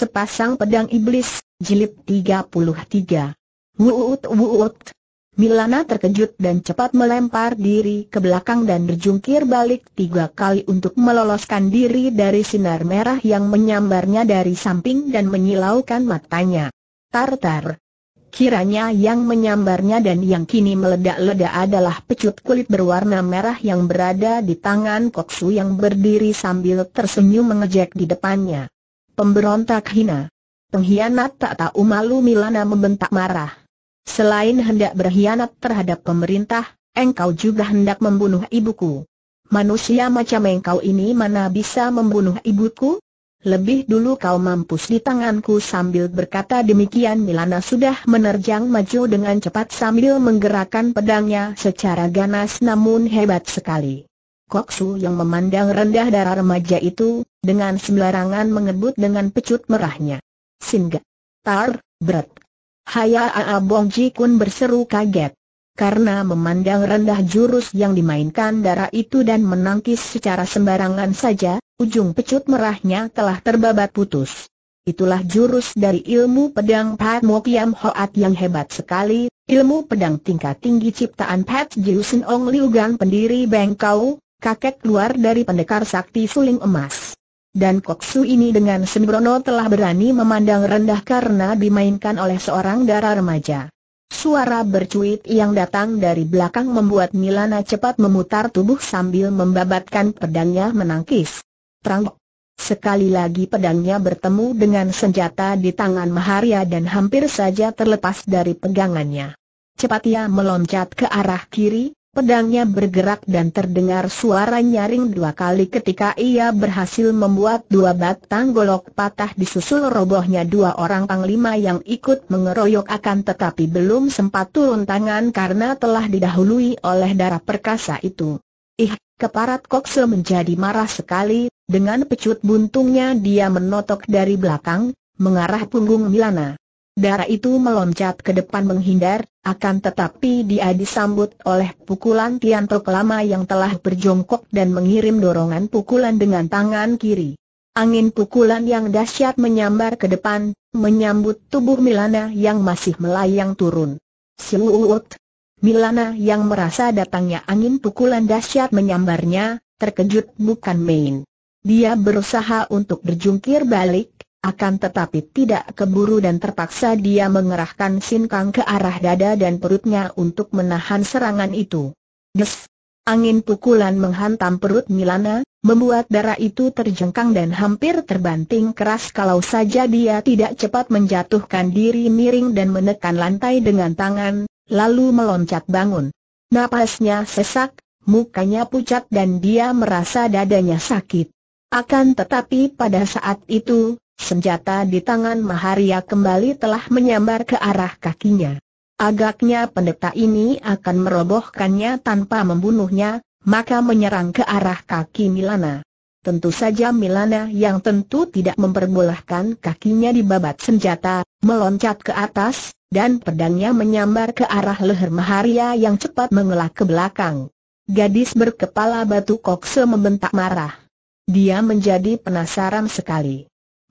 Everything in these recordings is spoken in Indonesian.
Sepasang Pedang Iblis, Jilid 33. Wuut wuut. Milana terkejut dan cepat melempar diri ke belakang dan berjungkir balik tiga kali untuk meloloskan diri dari sinar merah yang menyambarnya dari samping dan menyilaukan matanya. Tartar. Kiranya yang menyambarnya dan yang kini meledak-ledak adalah pecut kulit berwarna merah yang berada di tangan Koksu yang berdiri sambil tersenyum mengejek di depannya. Pemberontak hina. Pengkhianat tak tahu malu Milana membentak marah. Selain hendak berkhianat terhadap pemerintah, engkau juga hendak membunuh ibuku. Manusia macam engkau ini mana bisa membunuh ibuku? Lebih dulu kau mampus di tanganku sambil berkata demikian Milana sudah menerjang maju dengan cepat sambil menggerakkan pedangnya secara ganas namun hebat sekali. Koksu yang memandang rendah darah remaja itu, dengan sembarangan mengebut dengan pecut merahnya. Singga. Tar, berat. Haya Aa Bong Ji Kun berseru kaget. Karena memandang rendah jurus yang dimainkan darah itu dan menangkis secara sembarangan saja, ujung pecut merahnya telah terbabat putus. Itulah jurus dari ilmu pedang Pat Yam Hoat yang hebat sekali, ilmu pedang tingkat tinggi ciptaan Pat Jiu Sin Ong Liu Gan pendiri Bengkau, kakek keluar dari pendekar sakti suling emas. Dan Koksu ini dengan sembrono telah berani memandang rendah karena dimainkan oleh seorang darah remaja. Suara bercuit yang datang dari belakang membuat Milana cepat memutar tubuh sambil membabatkan pedangnya menangkis. Terang. Sekali lagi pedangnya bertemu dengan senjata di tangan Maharia dan hampir saja terlepas dari pegangannya. Cepat ia meloncat ke arah kiri, Pedangnya bergerak dan terdengar suara nyaring dua kali ketika ia berhasil membuat dua batang golok patah disusul robohnya dua orang panglima yang ikut mengeroyok akan tetapi belum sempat turun tangan karena telah didahului oleh darah perkasa itu. Ih, keparat kokse menjadi marah sekali, dengan pecut buntungnya dia menotok dari belakang, mengarah punggung Milana. Darah itu meloncat ke depan menghindar, akan tetapi dia disambut oleh pukulan Tian Tok lama yang telah berjongkok dan mengirim dorongan pukulan dengan tangan kiri. Angin pukulan yang dahsyat menyambar ke depan, menyambut tubuh Milana yang masih melayang turun. Siuut! Milana yang merasa datangnya angin pukulan dahsyat menyambarnya, terkejut bukan main. Dia berusaha untuk berjungkir balik, akan tetapi tidak keburu dan terpaksa dia mengerahkan Kang ke arah dada dan perutnya untuk menahan serangan itu. Des! Angin pukulan menghantam perut Milana, membuat darah itu terjengkang dan hampir terbanting keras kalau saja dia tidak cepat menjatuhkan diri miring dan menekan lantai dengan tangan, lalu meloncat bangun. Napasnya sesak, mukanya pucat dan dia merasa dadanya sakit. Akan tetapi pada saat itu, Senjata di tangan Maharia kembali telah menyambar ke arah kakinya. Agaknya pendeta ini akan merobohkannya tanpa membunuhnya, maka menyerang ke arah kaki Milana. Tentu saja Milana yang tentu tidak memperbolehkan kakinya dibabat senjata, meloncat ke atas, dan pedangnya menyambar ke arah leher Maharia yang cepat mengelak ke belakang. Gadis berkepala batu kokse membentak marah. Dia menjadi penasaran sekali.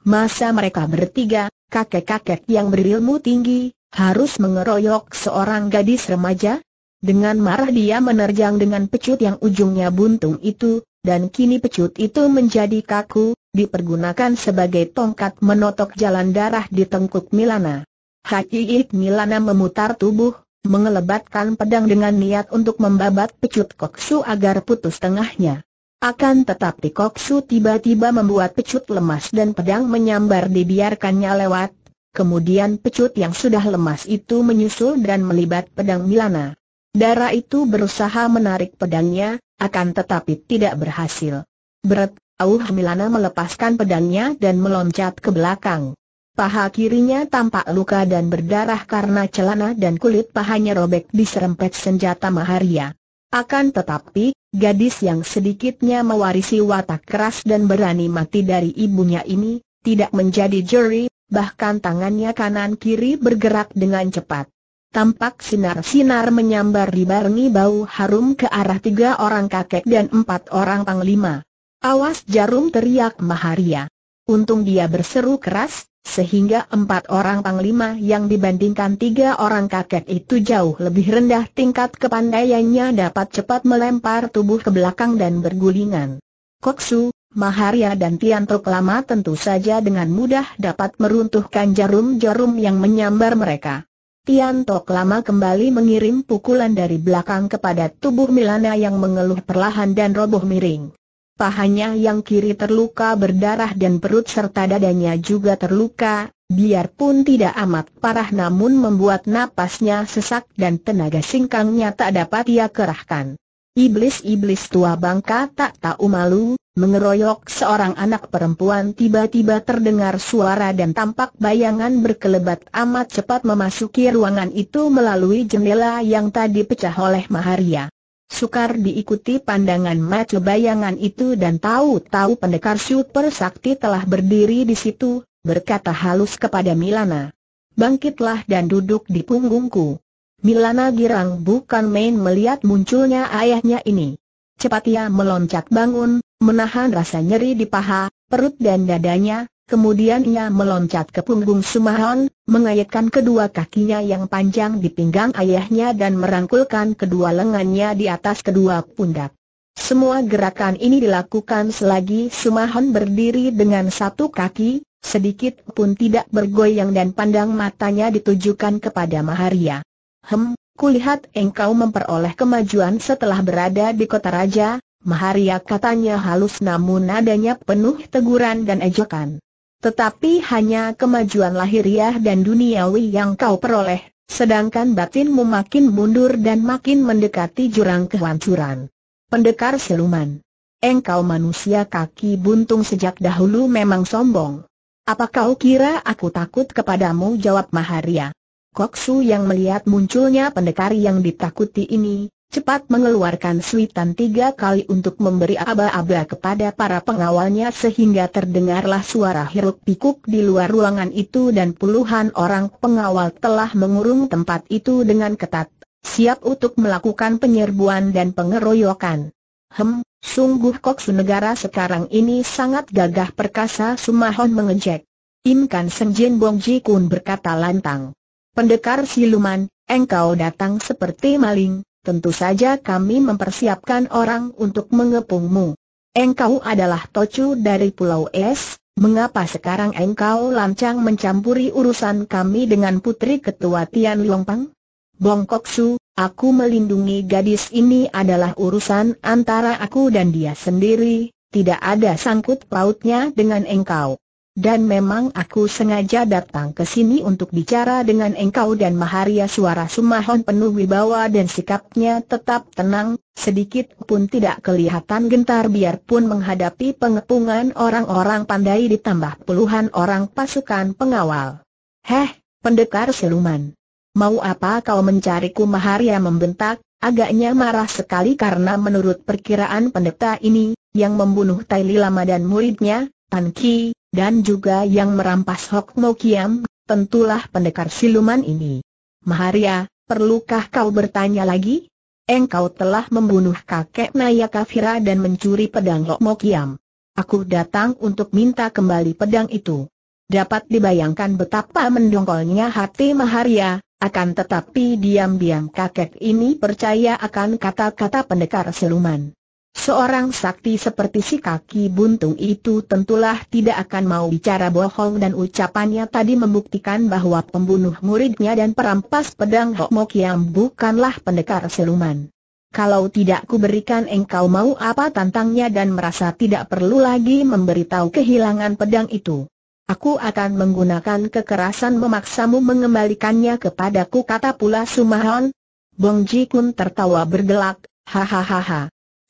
Masa mereka bertiga, kakek-kakek yang berilmu tinggi, harus mengeroyok seorang gadis remaja? Dengan marah dia menerjang dengan pecut yang ujungnya buntung itu, dan kini pecut itu menjadi kaku, dipergunakan sebagai tongkat menotok jalan darah di tengkuk Milana. Hakiit Milana memutar tubuh, mengelebatkan pedang dengan niat untuk membabat pecut koksu agar putus tengahnya. Akan tetapi Koksu tiba-tiba membuat pecut lemas dan pedang menyambar dibiarkannya lewat, kemudian pecut yang sudah lemas itu menyusul dan melibat pedang Milana. Darah itu berusaha menarik pedangnya, akan tetapi tidak berhasil. Berat, Auh Milana melepaskan pedangnya dan meloncat ke belakang. Paha kirinya tampak luka dan berdarah karena celana dan kulit pahanya robek diserempet senjata Maharia. Akan tetapi, gadis yang sedikitnya mewarisi watak keras dan berani mati dari ibunya ini, tidak menjadi juri, bahkan tangannya kanan-kiri bergerak dengan cepat. Tampak sinar-sinar menyambar di dibarengi bau harum ke arah tiga orang kakek dan empat orang panglima. Awas jarum teriak Maharia. Untung dia berseru keras, sehingga empat orang panglima yang dibandingkan tiga orang kakek itu jauh lebih rendah tingkat kepandaiannya dapat cepat melempar tubuh ke belakang dan bergulingan. Koksu, Maharya dan Tian Tok Lama tentu saja dengan mudah dapat meruntuhkan jarum-jarum yang menyambar mereka. Tian Tok Lama kembali mengirim pukulan dari belakang kepada tubuh Milana yang mengeluh perlahan dan roboh miring. Pahanya yang kiri terluka berdarah dan perut serta dadanya juga terluka, biarpun tidak amat parah namun membuat napasnya sesak dan tenaga singkangnya tak dapat ia kerahkan. Iblis-iblis tua bangka tak tahu malu, mengeroyok seorang anak perempuan tiba-tiba terdengar suara dan tampak bayangan berkelebat amat cepat memasuki ruangan itu melalui jendela yang tadi pecah oleh Maharia. Sukar diikuti pandangan mata bayangan itu dan tahu-tahu pendekar super sakti telah berdiri di situ, berkata halus kepada Milana. Bangkitlah dan duduk di punggungku. Milana girang bukan main melihat munculnya ayahnya ini. Cepat ia meloncat bangun, menahan rasa nyeri di paha, perut dan dadanya, kemudian ia meloncat ke punggung Sumahon, mengayatkan kedua kakinya yang panjang di pinggang ayahnya dan merangkulkan kedua lengannya di atas kedua pundak. Semua gerakan ini dilakukan selagi Sumahon berdiri dengan satu kaki, sedikit pun tidak bergoyang dan pandang matanya ditujukan kepada Maharia. Hem, kulihat engkau memperoleh kemajuan setelah berada di kota raja, Maharia katanya halus namun nadanya penuh teguran dan ejekan. Tetapi hanya kemajuan lahiriah dan duniawi yang kau peroleh, sedangkan batinmu makin mundur dan makin mendekati jurang kehancuran. Pendekar siluman. Engkau manusia kaki buntung sejak dahulu memang sombong. Apa kau kira aku takut kepadamu? Jawab Maharia. Koksu yang melihat munculnya pendekar yang ditakuti ini, cepat mengeluarkan suitan tiga kali untuk memberi aba-aba kepada para pengawalnya sehingga terdengarlah suara hiruk pikuk di luar ruangan itu dan puluhan orang pengawal telah mengurung tempat itu dengan ketat, siap untuk melakukan penyerbuan dan pengeroyokan. Hem, sungguh su negara sekarang ini sangat gagah perkasa Sumahon mengejek. Imkan Senjin Bong Ji Kun berkata lantang. Pendekar siluman, engkau datang seperti maling, tentu saja kami mempersiapkan orang untuk mengepungmu. Engkau adalah tocu dari Pulau Es, mengapa sekarang engkau lancang mencampuri urusan kami dengan putri ketua Tian Longpang? Bongkok Su, aku melindungi gadis ini adalah urusan antara aku dan dia sendiri, tidak ada sangkut pautnya dengan engkau. Dan memang aku sengaja datang ke sini untuk bicara dengan engkau dan Maharia suara Sumahon penuh wibawa dan sikapnya tetap tenang, sedikit pun tidak kelihatan gentar biarpun menghadapi pengepungan orang-orang pandai ditambah puluhan orang pasukan pengawal. Heh, pendekar siluman. Mau apa kau mencariku Maharia membentak, agaknya marah sekali karena menurut perkiraan pendeta ini, yang membunuh Tai Lama dan muridnya, Tan Ki, dan juga yang merampas Hok Mo Kiam, tentulah pendekar siluman ini. Maharia, perlukah kau bertanya lagi? Engkau telah membunuh kakek Naya Kafira dan mencuri pedang Hok Mo Kiam. Aku datang untuk minta kembali pedang itu. Dapat dibayangkan betapa mendongkolnya hati Maharia, akan tetapi diam-diam kakek ini percaya akan kata-kata pendekar siluman. Seorang sakti seperti si kaki buntung itu tentulah tidak akan mau bicara bohong dan ucapannya tadi membuktikan bahwa pembunuh muridnya dan perampas pedang Hok Mok bukanlah pendekar siluman. Kalau tidak kuberikan engkau mau apa tantangnya dan merasa tidak perlu lagi memberitahu kehilangan pedang itu. Aku akan menggunakan kekerasan memaksamu mengembalikannya kepadaku kata pula Sumahon. Bong Ji Kun tertawa bergelak, hahaha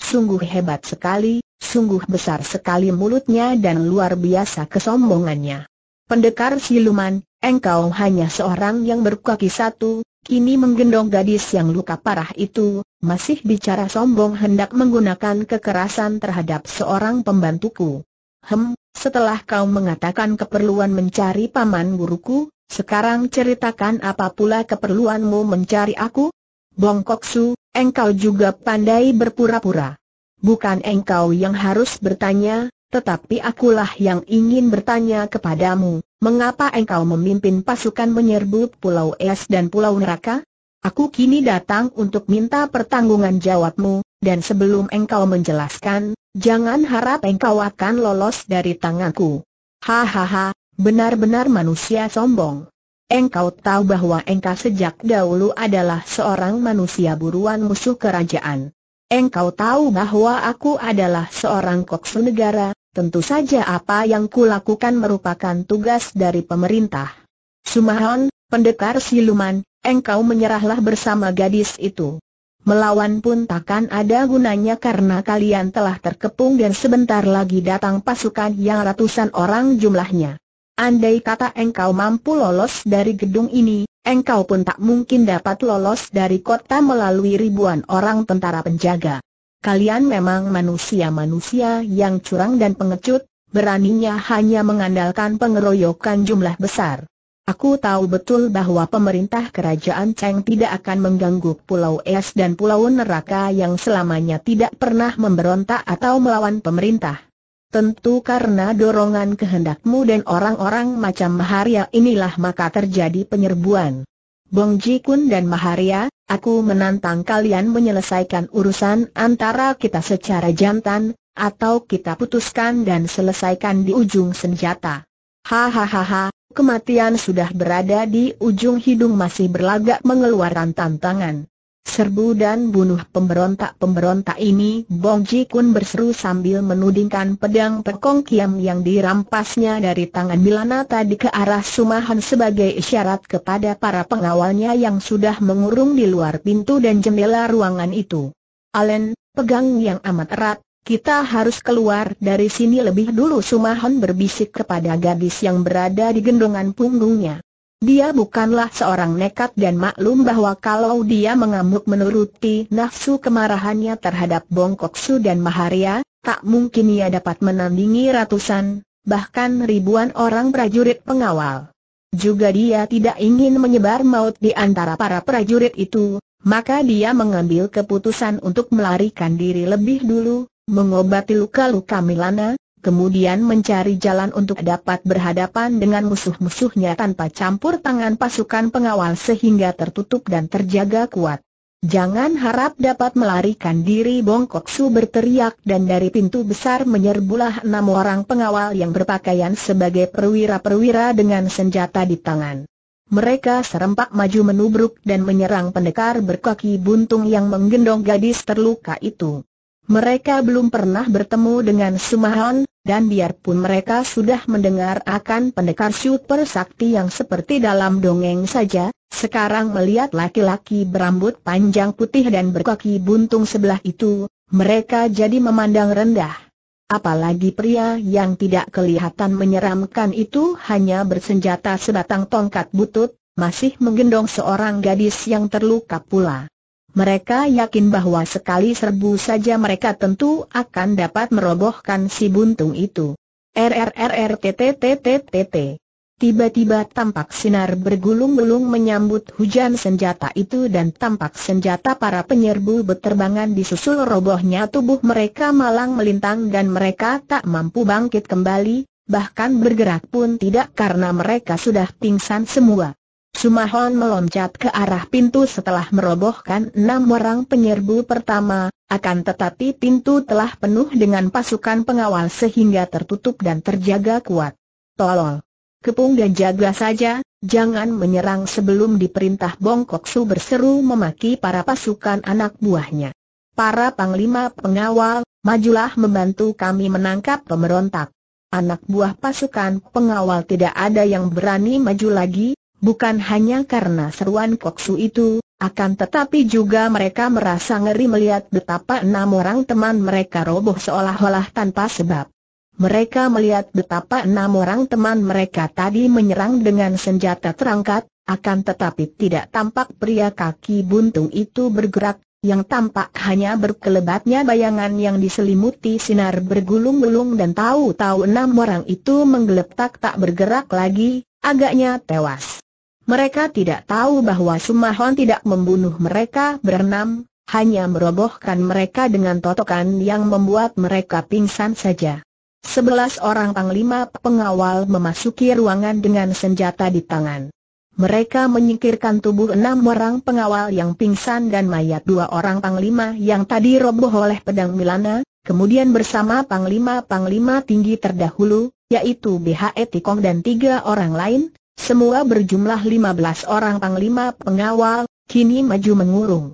sungguh hebat sekali, sungguh besar sekali mulutnya dan luar biasa kesombongannya. Pendekar siluman, engkau hanya seorang yang berkaki satu, kini menggendong gadis yang luka parah itu, masih bicara sombong hendak menggunakan kekerasan terhadap seorang pembantuku. Hem, setelah kau mengatakan keperluan mencari paman guruku, sekarang ceritakan apa pula keperluanmu mencari aku? Bongkok Su, engkau juga pandai berpura-pura bukan engkau yang harus bertanya, tetapi akulah yang ingin bertanya kepadamu, mengapa engkau memimpin pasukan menyerbu Pulau Es dan Pulau Neraka? Aku kini datang untuk minta pertanggungan jawabmu, dan sebelum engkau menjelaskan, jangan harap engkau akan lolos dari tanganku. Hahaha, benar-benar manusia sombong. Engkau tahu bahwa engkau sejak dahulu adalah seorang manusia buruan musuh kerajaan. Engkau tahu bahwa aku adalah seorang koksu negara, tentu saja apa yang kulakukan merupakan tugas dari pemerintah. Sumahon, pendekar siluman, engkau menyerahlah bersama gadis itu. Melawan pun takkan ada gunanya karena kalian telah terkepung dan sebentar lagi datang pasukan yang ratusan orang jumlahnya. Andai kata engkau mampu lolos dari gedung ini, engkau pun tak mungkin dapat lolos dari kota melalui ribuan orang tentara penjaga. Kalian memang manusia-manusia yang curang dan pengecut, beraninya hanya mengandalkan pengeroyokan jumlah besar. Aku tahu betul bahwa pemerintah kerajaan Cheng tidak akan mengganggu Pulau Es dan Pulau Neraka yang selamanya tidak pernah memberontak atau melawan pemerintah. Tentu karena dorongan kehendakmu dan orang-orang macam Maharia inilah maka terjadi penyerbuan. Bong Ji Kun dan Maharia, aku menantang kalian menyelesaikan urusan antara kita secara jantan, atau kita putuskan dan selesaikan di ujung senjata. Hahaha, kematian sudah berada di ujung hidung masih berlagak mengeluarkan tantangan. Serbu dan bunuh pemberontak-pemberontak ini Bong Ji Kun berseru sambil menudingkan pedang perkong kiam yang dirampasnya dari tangan Milana tadi ke arah Sumahan sebagai isyarat kepada para pengawalnya yang sudah mengurung di luar pintu dan jendela ruangan itu. Allen, pegang yang amat erat, kita harus keluar dari sini lebih dulu Sumahan berbisik kepada gadis yang berada di gendongan punggungnya. Dia bukanlah seorang nekat dan maklum bahwa kalau dia mengamuk menuruti nafsu kemarahannya terhadap Bongkoksu dan Maharia, tak mungkin ia dapat menandingi ratusan, bahkan ribuan orang prajurit pengawal. Juga dia tidak ingin menyebar maut di antara para prajurit itu, maka dia mengambil keputusan untuk melarikan diri lebih dulu, mengobati luka-luka Milana, kemudian mencari jalan untuk dapat berhadapan dengan musuh-musuhnya tanpa campur tangan pasukan pengawal sehingga tertutup dan terjaga kuat. Jangan harap dapat melarikan diri Bongkok Su berteriak dan dari pintu besar menyerbulah enam orang pengawal yang berpakaian sebagai perwira-perwira dengan senjata di tangan. Mereka serempak maju menubruk dan menyerang pendekar berkaki buntung yang menggendong gadis terluka itu. Mereka belum pernah bertemu dengan Sumahan, dan biarpun mereka sudah mendengar akan pendekar super sakti yang seperti dalam dongeng saja, sekarang melihat laki-laki berambut panjang putih dan berkaki buntung sebelah itu, mereka jadi memandang rendah. Apalagi pria yang tidak kelihatan menyeramkan itu hanya bersenjata sebatang tongkat butut, masih menggendong seorang gadis yang terluka pula. Mereka yakin bahwa sekali serbu saja mereka tentu akan dapat merobohkan si buntung itu. RRRRTTTTTT. Tiba-tiba tampak sinar bergulung-gulung menyambut hujan senjata itu dan tampak senjata para penyerbu beterbangan disusul robohnya tubuh mereka malang melintang dan mereka tak mampu bangkit kembali, bahkan bergerak pun tidak karena mereka sudah pingsan semua. Sumahon meloncat ke arah pintu setelah merobohkan enam orang penyerbu pertama, akan tetapi pintu telah penuh dengan pasukan pengawal sehingga tertutup dan terjaga kuat. Tolol! Kepung dan jaga saja, jangan menyerang sebelum diperintah Bongkok Su berseru memaki para pasukan anak buahnya. Para panglima pengawal, majulah membantu kami menangkap pemberontak. Anak buah pasukan pengawal tidak ada yang berani maju lagi, Bukan hanya karena seruan koksu itu, akan tetapi juga mereka merasa ngeri melihat betapa enam orang teman mereka roboh seolah-olah tanpa sebab. Mereka melihat betapa enam orang teman mereka tadi menyerang dengan senjata terangkat, akan tetapi tidak tampak pria kaki buntung itu bergerak, yang tampak hanya berkelebatnya bayangan yang diselimuti sinar bergulung-gulung dan tahu-tahu enam orang itu menggeletak tak bergerak lagi, agaknya tewas. Mereka tidak tahu bahwa Sumahon tidak membunuh mereka berenam, hanya merobohkan mereka dengan totokan yang membuat mereka pingsan saja. Sebelas orang panglima pengawal memasuki ruangan dengan senjata di tangan. Mereka menyingkirkan tubuh enam orang pengawal yang pingsan dan mayat dua orang panglima yang tadi roboh oleh pedang Milana, kemudian bersama panglima-panglima tinggi terdahulu, yaitu BHE Tikong dan tiga orang lain, semua berjumlah 15 orang panglima pengawal, kini maju mengurung.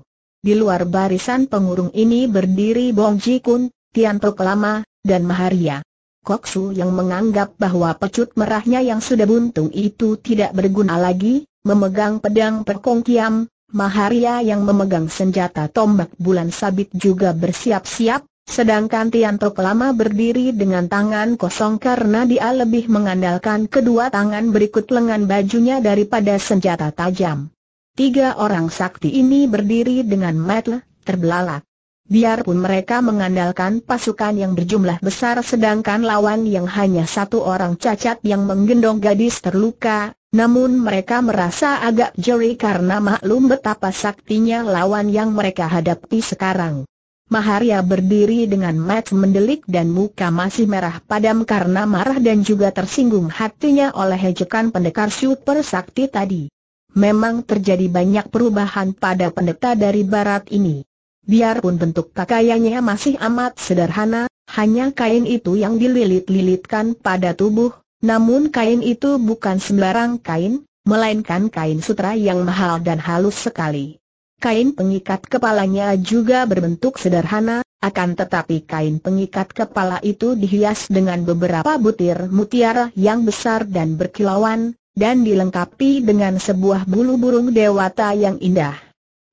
Di luar barisan pengurung ini berdiri Bong Ji Kun, Tian Tok Lama, dan Maharia. Kok Su yang menganggap bahwa pecut merahnya yang sudah buntung itu tidak berguna lagi, memegang pedang perkong kiam, Maharia yang memegang senjata tombak bulan sabit juga bersiap-siap, Sedangkan Tianto lama berdiri dengan tangan kosong karena dia lebih mengandalkan kedua tangan berikut lengan bajunya daripada senjata tajam. Tiga orang sakti ini berdiri dengan metle, terbelalak. Biarpun mereka mengandalkan pasukan yang berjumlah besar sedangkan lawan yang hanya satu orang cacat yang menggendong gadis terluka, namun mereka merasa agak jeri karena maklum betapa saktinya lawan yang mereka hadapi sekarang. Maharia berdiri dengan mat mendelik dan muka masih merah padam karena marah dan juga tersinggung hatinya oleh hejekan pendekar super sakti tadi. Memang terjadi banyak perubahan pada pendeta dari barat ini. Biarpun bentuk pakaiannya masih amat sederhana, hanya kain itu yang dililit-lilitkan pada tubuh, namun kain itu bukan sembarang kain, melainkan kain sutra yang mahal dan halus sekali. Kain pengikat kepalanya juga berbentuk sederhana, akan tetapi kain pengikat kepala itu dihias dengan beberapa butir mutiara yang besar dan berkilauan, dan dilengkapi dengan sebuah bulu burung dewata yang indah.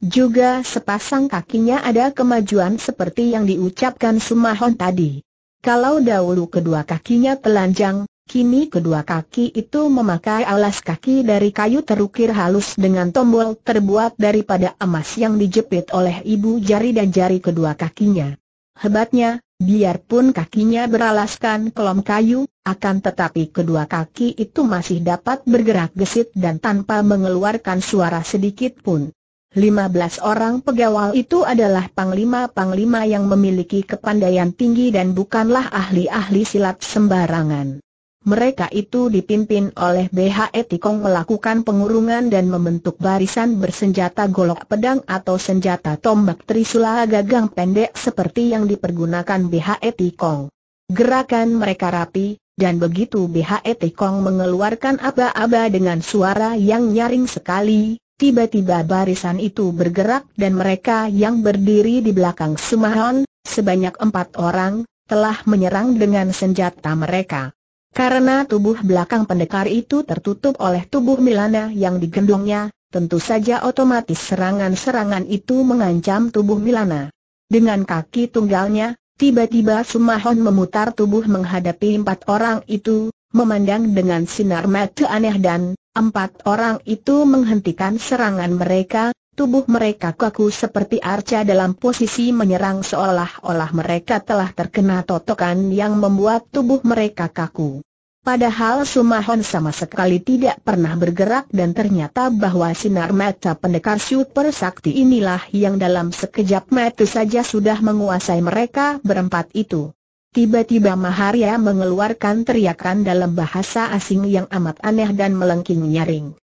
Juga sepasang kakinya ada kemajuan seperti yang diucapkan Sumahon tadi. Kalau dahulu kedua kakinya telanjang, Kini kedua kaki itu memakai alas kaki dari kayu terukir halus dengan tombol terbuat daripada emas yang dijepit oleh ibu jari dan jari kedua kakinya. Hebatnya, biarpun kakinya beralaskan kolom kayu, akan tetapi kedua kaki itu masih dapat bergerak gesit dan tanpa mengeluarkan suara sedikit pun. 15 orang pegawal itu adalah panglima-panglima yang memiliki kepandaian tinggi dan bukanlah ahli-ahli silat sembarangan mereka itu dipimpin oleh BHE Tikong melakukan pengurungan dan membentuk barisan bersenjata golok pedang atau senjata tombak trisula gagang pendek seperti yang dipergunakan BHE Tikong. Gerakan mereka rapi, dan begitu BHE Tikong mengeluarkan aba-aba dengan suara yang nyaring sekali, tiba-tiba barisan itu bergerak dan mereka yang berdiri di belakang Sumahon, sebanyak empat orang, telah menyerang dengan senjata mereka. Karena tubuh belakang pendekar itu tertutup oleh tubuh Milana yang digendongnya, tentu saja otomatis serangan-serangan itu mengancam tubuh Milana. Dengan kaki tunggalnya, tiba-tiba Sumahon memutar tubuh menghadapi empat orang itu, memandang dengan sinar mata aneh dan empat orang itu menghentikan serangan mereka, Tubuh mereka kaku seperti arca dalam posisi menyerang seolah-olah mereka telah terkena totokan yang membuat tubuh mereka kaku. Padahal Sumahon sama sekali tidak pernah bergerak dan ternyata bahwa sinar mata pendekar super sakti inilah yang dalam sekejap mata saja sudah menguasai mereka berempat itu. Tiba-tiba Maharya mengeluarkan teriakan dalam bahasa asing yang amat aneh dan melengking nyaring.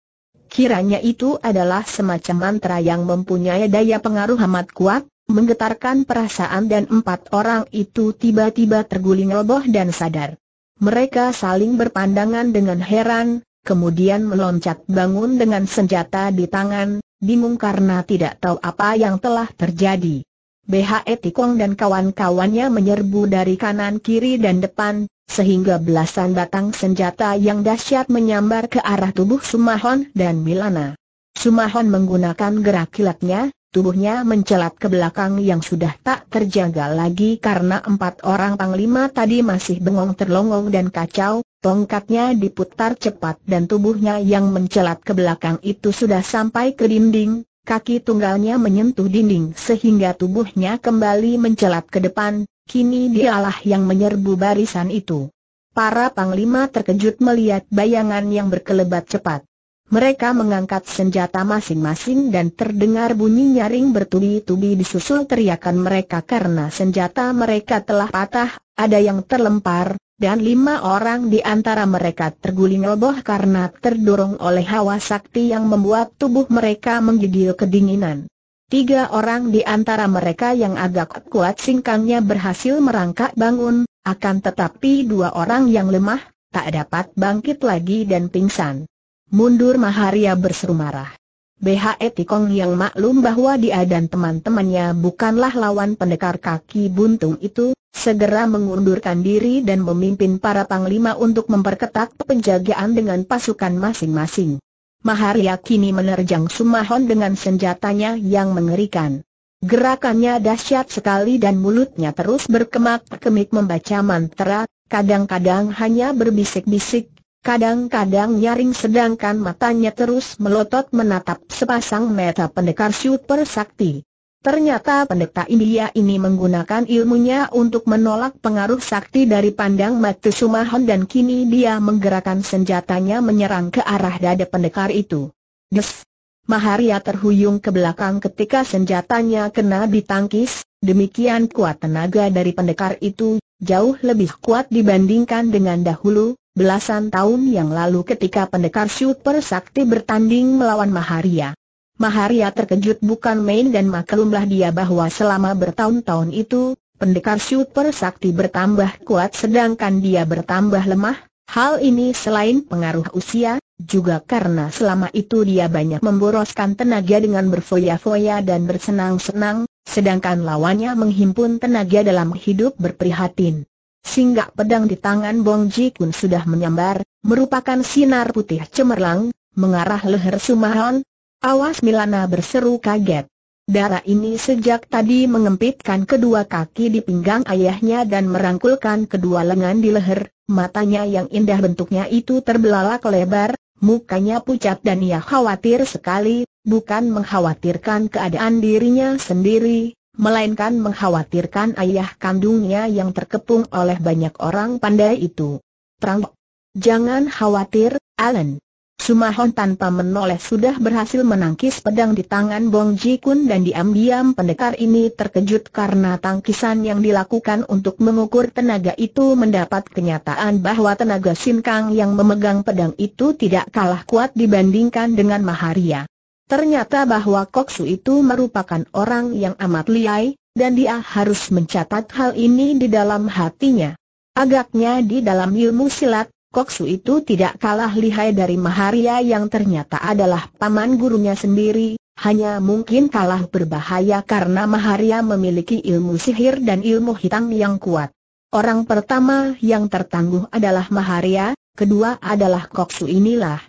Kiranya itu adalah semacam mantra yang mempunyai daya pengaruh amat kuat, menggetarkan perasaan dan empat orang itu tiba-tiba terguling roboh dan sadar. Mereka saling berpandangan dengan heran, kemudian meloncat bangun dengan senjata di tangan, bingung karena tidak tahu apa yang telah terjadi. BHE Tikong dan kawan-kawannya menyerbu dari kanan kiri dan depan, sehingga belasan batang senjata yang dahsyat menyambar ke arah tubuh Sumahon dan Milana. Sumahon menggunakan gerak kilatnya, tubuhnya mencelat ke belakang yang sudah tak terjaga lagi karena empat orang panglima tadi masih bengong terlongong dan kacau, tongkatnya diputar cepat dan tubuhnya yang mencelat ke belakang itu sudah sampai ke dinding, Kaki tunggalnya menyentuh dinding sehingga tubuhnya kembali mencelat ke depan, kini dialah yang menyerbu barisan itu. Para panglima terkejut melihat bayangan yang berkelebat cepat. Mereka mengangkat senjata masing-masing dan terdengar bunyi nyaring bertubi-tubi disusul teriakan mereka karena senjata mereka telah patah, ada yang terlempar, dan lima orang di antara mereka terguling roboh karena terdorong oleh hawa sakti yang membuat tubuh mereka menggigil kedinginan. Tiga orang di antara mereka yang agak kuat singkangnya berhasil merangkak bangun, akan tetapi dua orang yang lemah, tak dapat bangkit lagi dan pingsan. Mundur Maharia berseru marah. BHE Tikong yang maklum bahwa dia dan teman-temannya bukanlah lawan pendekar kaki buntung itu, segera mengundurkan diri dan memimpin para panglima untuk memperketat penjagaan dengan pasukan masing-masing. Maharia kini menerjang Sumahon dengan senjatanya yang mengerikan. Gerakannya dahsyat sekali dan mulutnya terus berkemak-kemik membaca mantra, kadang-kadang hanya berbisik-bisik Kadang-kadang nyaring sedangkan matanya terus melotot menatap sepasang mata pendekar super sakti. Ternyata pendeta India ini menggunakan ilmunya untuk menolak pengaruh sakti dari pandang mata Sumahon dan kini dia menggerakkan senjatanya menyerang ke arah dada pendekar itu. Des! Maharia terhuyung ke belakang ketika senjatanya kena ditangkis, demikian kuat tenaga dari pendekar itu, jauh lebih kuat dibandingkan dengan dahulu, belasan tahun yang lalu ketika pendekar super sakti bertanding melawan Maharia. Maharia terkejut bukan main dan maklumlah dia bahwa selama bertahun-tahun itu, pendekar super sakti bertambah kuat sedangkan dia bertambah lemah, hal ini selain pengaruh usia, juga karena selama itu dia banyak memboroskan tenaga dengan berfoya-foya dan bersenang-senang, sedangkan lawannya menghimpun tenaga dalam hidup berprihatin. Singgah pedang di tangan Bong Ji Kun sudah menyambar, merupakan sinar putih cemerlang, mengarah leher Sumahon. Awas Milana berseru kaget. Darah ini sejak tadi mengempitkan kedua kaki di pinggang ayahnya dan merangkulkan kedua lengan di leher, matanya yang indah bentuknya itu terbelalak lebar, mukanya pucat dan ia khawatir sekali, bukan mengkhawatirkan keadaan dirinya sendiri, melainkan mengkhawatirkan ayah kandungnya yang terkepung oleh banyak orang pandai itu. Perang. Jangan khawatir, Alan. Sumahon tanpa menoleh sudah berhasil menangkis pedang di tangan Bong Ji Kun dan diam-diam pendekar ini terkejut karena tangkisan yang dilakukan untuk mengukur tenaga itu mendapat kenyataan bahwa tenaga Sin Kang yang memegang pedang itu tidak kalah kuat dibandingkan dengan Maharia. Ternyata bahwa Koksu itu merupakan orang yang amat liai, dan dia harus mencatat hal ini di dalam hatinya. Agaknya di dalam ilmu silat, Koksu itu tidak kalah lihai dari Maharia yang ternyata adalah paman gurunya sendiri, hanya mungkin kalah berbahaya karena Maharia memiliki ilmu sihir dan ilmu hitam yang kuat. Orang pertama yang tertangguh adalah Maharia, kedua adalah Koksu inilah.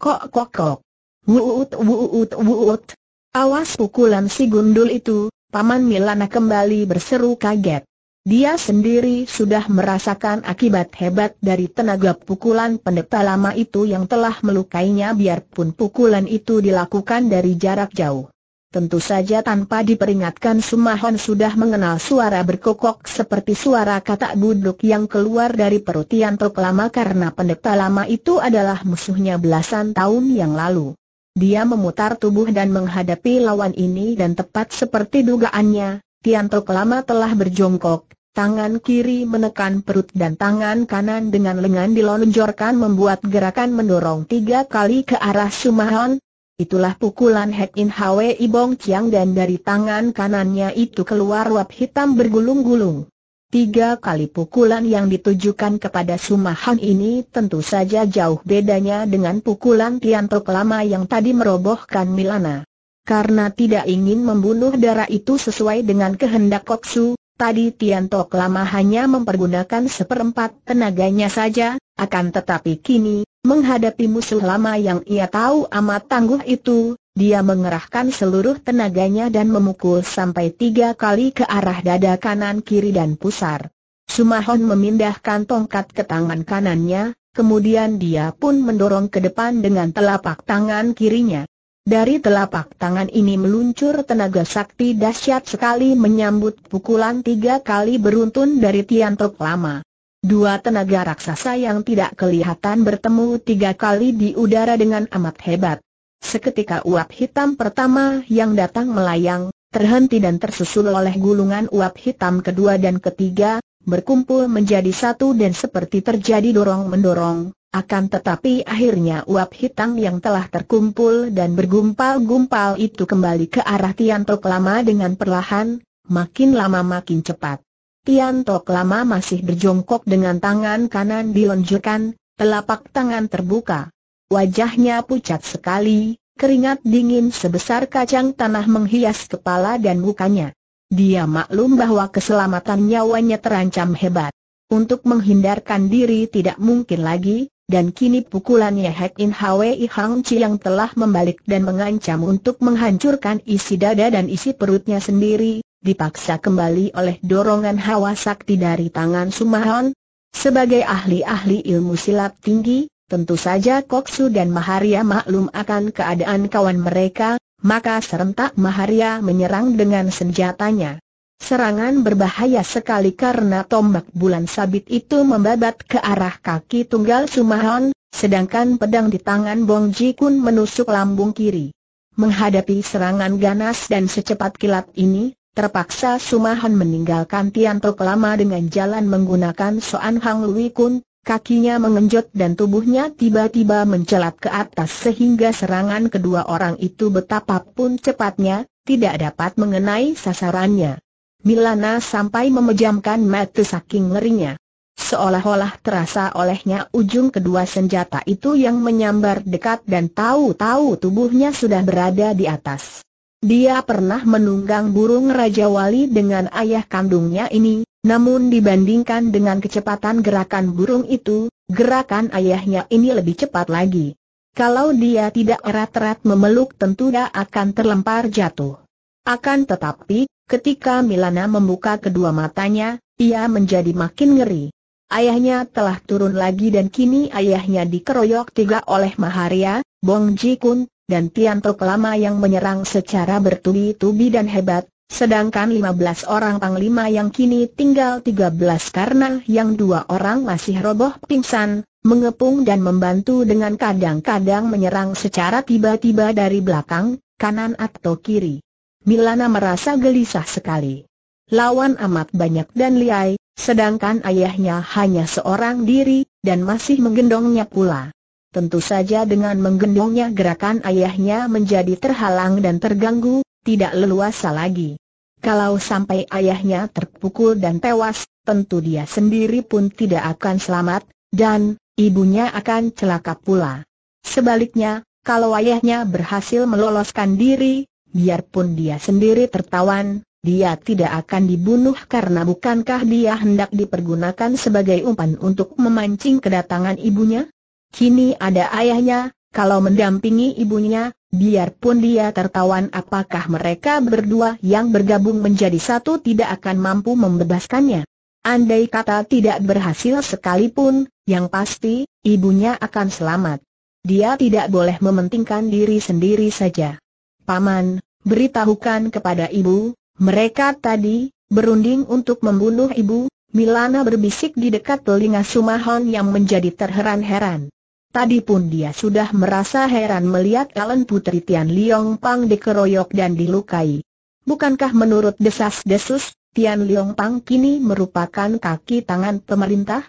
Kok kok kok. Wuut wuut wuut. Awas pukulan si gundul itu, Paman Milana kembali berseru kaget. Dia sendiri sudah merasakan akibat hebat dari tenaga pukulan pendeta lama itu yang telah melukainya biarpun pukulan itu dilakukan dari jarak jauh. Tentu saja tanpa diperingatkan Sumahon sudah mengenal suara berkokok seperti suara katak buduk yang keluar dari perutian terlalu Lama karena pendeta lama itu adalah musuhnya belasan tahun yang lalu. Dia memutar tubuh dan menghadapi lawan ini dan tepat seperti dugaannya, Tianto lama telah berjongkok, tangan kiri menekan perut dan tangan kanan dengan lengan dilonjorkan membuat gerakan mendorong tiga kali ke arah Sumahon. Itulah pukulan Hek In Hwe Ibong Chiang dan dari tangan kanannya itu keluar wap hitam bergulung-gulung. Tiga kali pukulan yang ditujukan kepada Sumahan ini tentu saja jauh bedanya dengan pukulan Tian Tok lama yang tadi merobohkan Milana. Karena tidak ingin membunuh darah itu sesuai dengan kehendak Koksu, tadi Tian Tok lama hanya mempergunakan seperempat tenaganya saja, akan tetapi kini, menghadapi musuh lama yang ia tahu amat tangguh itu, dia mengerahkan seluruh tenaganya dan memukul sampai tiga kali ke arah dada kanan kiri dan pusar. Sumahon memindahkan tongkat ke tangan kanannya, kemudian dia pun mendorong ke depan dengan telapak tangan kirinya. Dari telapak tangan ini meluncur tenaga sakti dahsyat sekali menyambut pukulan tiga kali beruntun dari Tiantok Lama. Dua tenaga raksasa yang tidak kelihatan bertemu tiga kali di udara dengan amat hebat. Seketika uap hitam pertama yang datang melayang, terhenti dan tersusul oleh gulungan uap hitam kedua dan ketiga, berkumpul menjadi satu dan seperti terjadi dorong-mendorong, akan tetapi akhirnya uap hitam yang telah terkumpul dan bergumpal-gumpal itu kembali ke arah Tian Tok Lama dengan perlahan, makin lama makin cepat. Tian Tok Lama masih berjongkok dengan tangan kanan dilonjurkan, telapak tangan terbuka. Wajahnya pucat sekali, keringat dingin sebesar kacang tanah menghias kepala dan mukanya. Dia maklum bahwa keselamatan nyawanya terancam hebat. Untuk menghindarkan diri tidak mungkin lagi, dan kini pukulannya Hek In Hwi Hang Chi yang telah membalik dan mengancam untuk menghancurkan isi dada dan isi perutnya sendiri, dipaksa kembali oleh dorongan hawa sakti dari tangan Sumahon. Sebagai ahli-ahli ilmu silat tinggi, Tentu saja Koksu dan Maharia maklum akan keadaan kawan mereka, maka serentak Maharia menyerang dengan senjatanya. Serangan berbahaya sekali karena tombak bulan sabit itu membabat ke arah kaki tunggal Sumahon, sedangkan pedang di tangan Bong Ji Kun menusuk lambung kiri. Menghadapi serangan ganas dan secepat kilat ini, terpaksa Sumahon meninggalkan Tian Tok lama dengan jalan menggunakan Soan Hang Lui Kun, Kakinya mengenjot dan tubuhnya tiba-tiba mencelat ke atas sehingga serangan kedua orang itu betapapun cepatnya, tidak dapat mengenai sasarannya. Milana sampai memejamkan mata saking ngerinya. Seolah-olah terasa olehnya ujung kedua senjata itu yang menyambar dekat dan tahu-tahu tubuhnya sudah berada di atas. Dia pernah menunggang burung Raja Wali dengan ayah kandungnya ini, namun dibandingkan dengan kecepatan gerakan burung itu, gerakan ayahnya ini lebih cepat lagi. Kalau dia tidak erat-erat memeluk tentu dia akan terlempar jatuh. Akan tetapi, ketika Milana membuka kedua matanya, ia menjadi makin ngeri. Ayahnya telah turun lagi dan kini ayahnya dikeroyok tiga oleh Maharia, Bong Ji Kun, dan Tian Tok Lama yang menyerang secara bertubi-tubi dan hebat, Sedangkan 15 orang panglima yang kini tinggal 13 karena yang dua orang masih roboh pingsan, mengepung dan membantu dengan kadang-kadang menyerang secara tiba-tiba dari belakang, kanan atau kiri. Milana merasa gelisah sekali. Lawan amat banyak dan liai, sedangkan ayahnya hanya seorang diri, dan masih menggendongnya pula. Tentu saja dengan menggendongnya gerakan ayahnya menjadi terhalang dan terganggu, tidak leluasa lagi. Kalau sampai ayahnya terpukul dan tewas, tentu dia sendiri pun tidak akan selamat, dan ibunya akan celaka pula. Sebaliknya, kalau ayahnya berhasil meloloskan diri, biarpun dia sendiri tertawan, dia tidak akan dibunuh karena bukankah dia hendak dipergunakan sebagai umpan untuk memancing kedatangan ibunya? Kini ada ayahnya, kalau mendampingi ibunya, Biarpun dia tertawan apakah mereka berdua yang bergabung menjadi satu tidak akan mampu membebaskannya. Andai kata tidak berhasil sekalipun, yang pasti, ibunya akan selamat. Dia tidak boleh mementingkan diri sendiri saja. Paman, beritahukan kepada ibu, mereka tadi, berunding untuk membunuh ibu, Milana berbisik di dekat telinga Sumahon yang menjadi terheran-heran. Tadi pun dia sudah merasa heran melihat Ellen Putri Tian Liong Pang dikeroyok dan dilukai. Bukankah menurut desas-desus, Tian Liong Pang kini merupakan kaki tangan pemerintah?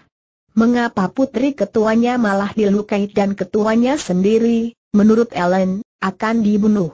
Mengapa putri ketuanya malah dilukai dan ketuanya sendiri, menurut Ellen, akan dibunuh?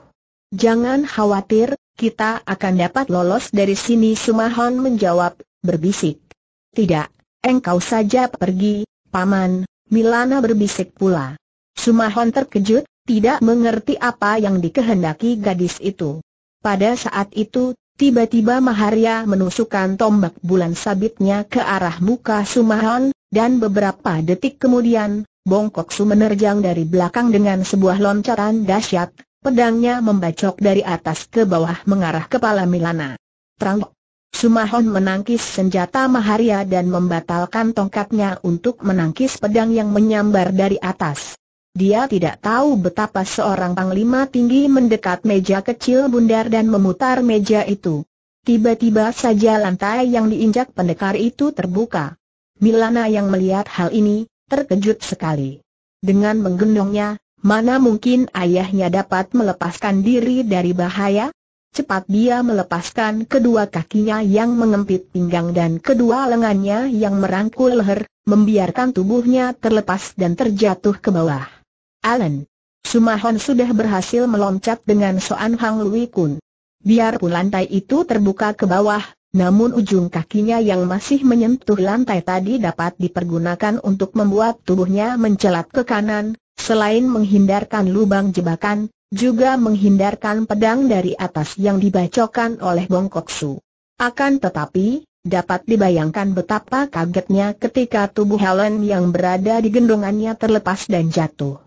Jangan khawatir, kita akan dapat lolos dari sini Sumahon menjawab, berbisik. Tidak, engkau saja pergi, paman, Milana berbisik pula. Sumahon terkejut, tidak mengerti apa yang dikehendaki gadis itu. Pada saat itu, tiba-tiba Maharia menusukkan tombak bulan sabitnya ke arah muka Sumahon, dan beberapa detik kemudian, Bongkok Su menerjang dari belakang dengan sebuah loncatan dahsyat, pedangnya membacok dari atas ke bawah mengarah kepala Milana. Trang Sumahon menangkis senjata Maharia dan membatalkan tongkatnya untuk menangkis pedang yang menyambar dari atas. Dia tidak tahu betapa seorang panglima tinggi mendekat meja kecil bundar dan memutar meja itu. Tiba-tiba saja lantai yang diinjak pendekar itu terbuka. Milana yang melihat hal ini, terkejut sekali. Dengan menggendongnya, mana mungkin ayahnya dapat melepaskan diri dari bahaya? cepat dia melepaskan kedua kakinya yang mengempit pinggang dan kedua lengannya yang merangkul leher, membiarkan tubuhnya terlepas dan terjatuh ke bawah. Alan. Sumahon sudah berhasil meloncat dengan Soan Hang Lui Kun. Biarpun lantai itu terbuka ke bawah, namun ujung kakinya yang masih menyentuh lantai tadi dapat dipergunakan untuk membuat tubuhnya mencelat ke kanan, selain menghindarkan lubang jebakan, juga menghindarkan pedang dari atas yang dibacokan oleh Bongkok Su. Akan tetapi, dapat dibayangkan betapa kagetnya ketika tubuh Helen yang berada di gendongannya terlepas dan jatuh.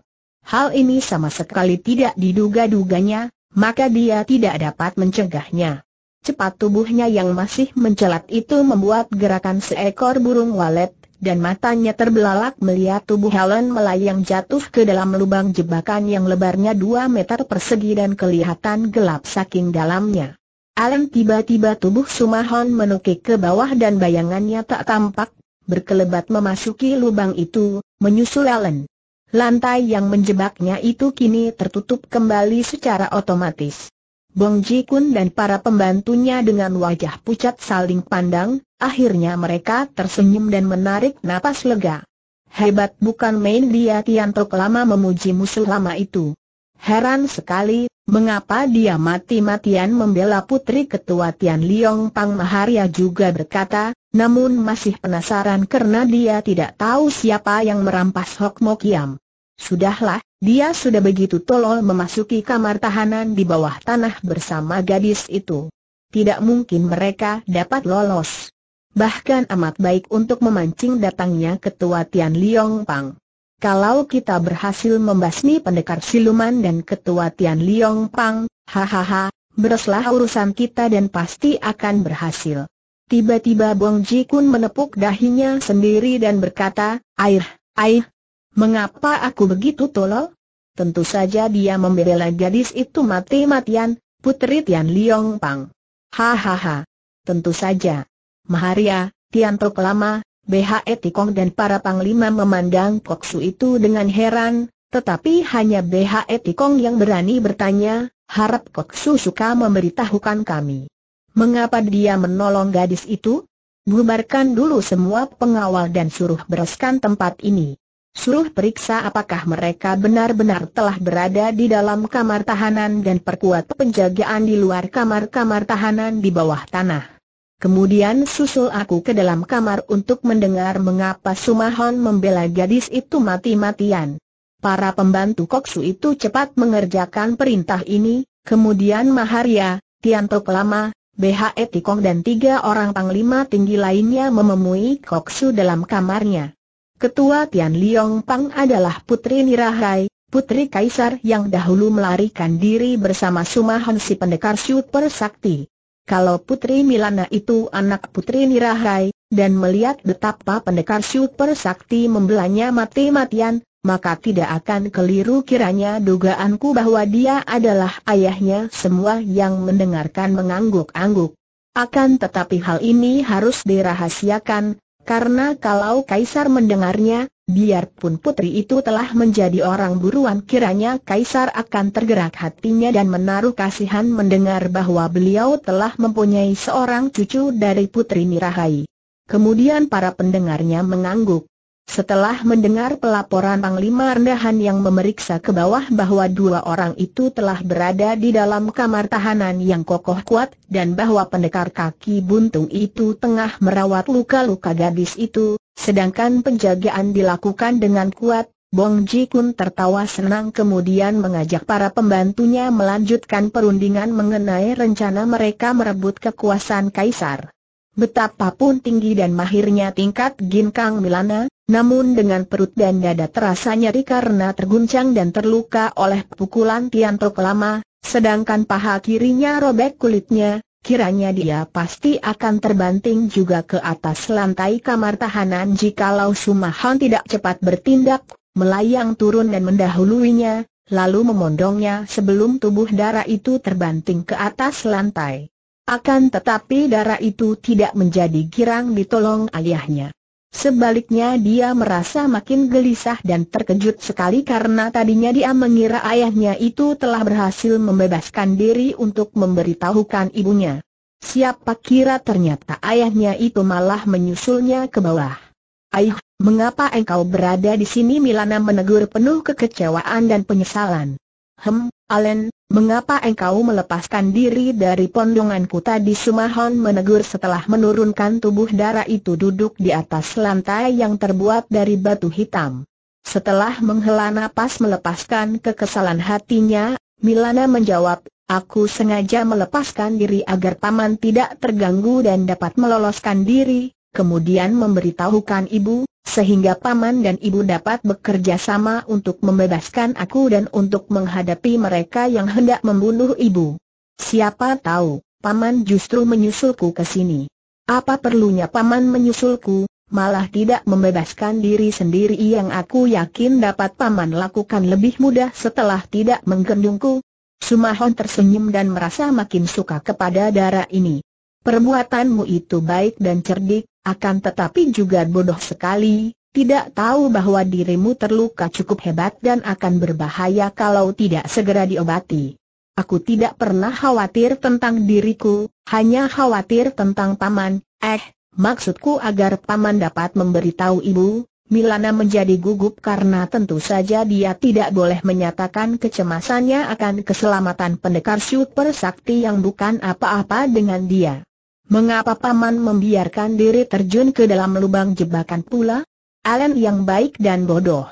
Hal ini sama sekali tidak diduga-duganya, maka dia tidak dapat mencegahnya. Cepat tubuhnya yang masih mencelat itu membuat gerakan seekor burung walet dan matanya terbelalak melihat tubuh Helen melayang jatuh ke dalam lubang jebakan yang lebarnya 2 meter persegi dan kelihatan gelap saking dalamnya. Alan tiba-tiba tubuh Sumahon menukik ke bawah dan bayangannya tak tampak, berkelebat memasuki lubang itu, menyusul Alan. Lantai yang menjebaknya itu kini tertutup kembali secara otomatis. Bong Ji Kun dan para pembantunya dengan wajah pucat saling pandang, akhirnya mereka tersenyum dan menarik napas lega. Hebat bukan main dia Tian Tok lama memuji musuh lama itu. Heran sekali, mengapa dia mati-matian membela putri ketua Tian Liong Pang Maharia juga berkata, namun masih penasaran karena dia tidak tahu siapa yang merampas Hok Mo Kiam. Sudahlah, dia sudah begitu tolol memasuki kamar tahanan di bawah tanah bersama gadis itu. Tidak mungkin mereka dapat lolos. Bahkan amat baik untuk memancing datangnya ketua Tian Liong Pang. Kalau kita berhasil membasmi pendekar siluman dan ketua Tian Liong Pang, hahaha, bereslah urusan kita dan pasti akan berhasil. Tiba-tiba Bong Ji Kun menepuk dahinya sendiri dan berkata, air, air, mengapa aku begitu tolol? Tentu saja dia membela gadis itu mati-matian, putri Tian Liong Pang. Hahaha. Tentu saja. Maharia, Tian Tok Lama, BHE Tikong dan para panglima memandang Koksu itu dengan heran, tetapi hanya BHE Tikong yang berani bertanya, harap Koksu suka memberitahukan kami. Mengapa dia menolong gadis itu? Bubarkan dulu semua pengawal dan suruh bereskan tempat ini. Suruh periksa apakah mereka benar-benar telah berada di dalam kamar tahanan dan perkuat penjagaan di luar kamar-kamar tahanan di bawah tanah. Kemudian susul aku ke dalam kamar untuk mendengar mengapa Sumahon membela gadis itu mati-matian. Para pembantu Koksu itu cepat mengerjakan perintah ini, kemudian Maharya, Tianto Lama, BHE Tikong dan tiga orang panglima tinggi lainnya mememui Koksu dalam kamarnya. Ketua Tian Liong Pang adalah putri Nirahai, putri kaisar yang dahulu melarikan diri bersama Sumahan si pendekar super sakti. Kalau putri Milana itu anak putri Nirahai, dan melihat betapa pendekar super sakti membelanya mati-matian, maka tidak akan keliru kiranya dugaanku bahwa dia adalah ayahnya semua yang mendengarkan mengangguk-angguk. Akan tetapi hal ini harus dirahasiakan, karena kalau Kaisar mendengarnya, biarpun putri itu telah menjadi orang buruan kiranya Kaisar akan tergerak hatinya dan menaruh kasihan mendengar bahwa beliau telah mempunyai seorang cucu dari putri Mirahai. Kemudian para pendengarnya mengangguk. Setelah mendengar pelaporan Panglima Rendahan yang memeriksa ke bawah bahwa dua orang itu telah berada di dalam kamar tahanan yang kokoh kuat dan bahwa pendekar kaki buntung itu tengah merawat luka-luka gadis itu, sedangkan penjagaan dilakukan dengan kuat, Bong Ji Kun tertawa senang kemudian mengajak para pembantunya melanjutkan perundingan mengenai rencana mereka merebut kekuasaan Kaisar. Betapapun tinggi dan mahirnya tingkat ginkang Milana, namun dengan perut dan dada terasa nyeri karena terguncang dan terluka oleh pukulan Tian Tok lama, sedangkan paha kirinya robek kulitnya, kiranya dia pasti akan terbanting juga ke atas lantai kamar tahanan jikalau Sumahan tidak cepat bertindak, melayang turun dan mendahuluinya, lalu memondongnya sebelum tubuh darah itu terbanting ke atas lantai. Akan tetapi darah itu tidak menjadi girang ditolong ayahnya. Sebaliknya dia merasa makin gelisah dan terkejut sekali karena tadinya dia mengira ayahnya itu telah berhasil membebaskan diri untuk memberitahukan ibunya. Siapa kira ternyata ayahnya itu malah menyusulnya ke bawah. Ayah, mengapa engkau berada di sini Milana menegur penuh kekecewaan dan penyesalan. Hem, Alen, Mengapa engkau melepaskan diri dari pondonganku tadi Sumahon menegur setelah menurunkan tubuh darah itu duduk di atas lantai yang terbuat dari batu hitam. Setelah menghela napas melepaskan kekesalan hatinya, Milana menjawab, aku sengaja melepaskan diri agar paman tidak terganggu dan dapat meloloskan diri, kemudian memberitahukan ibu, sehingga paman dan ibu dapat bekerja sama untuk membebaskan aku dan untuk menghadapi mereka yang hendak membunuh ibu. Siapa tahu, paman justru menyusulku ke sini. Apa perlunya paman menyusulku, malah tidak membebaskan diri sendiri yang aku yakin dapat paman lakukan lebih mudah setelah tidak menggendungku? Sumahon tersenyum dan merasa makin suka kepada darah ini. Perbuatanmu itu baik dan cerdik, akan tetapi juga bodoh sekali, tidak tahu bahwa dirimu terluka cukup hebat dan akan berbahaya kalau tidak segera diobati. Aku tidak pernah khawatir tentang diriku, hanya khawatir tentang paman, eh, maksudku agar paman dapat memberitahu ibu, Milana menjadi gugup karena tentu saja dia tidak boleh menyatakan kecemasannya akan keselamatan pendekar super sakti yang bukan apa-apa dengan dia. Mengapa Paman membiarkan diri terjun ke dalam lubang jebakan pula? Alan yang baik dan bodoh.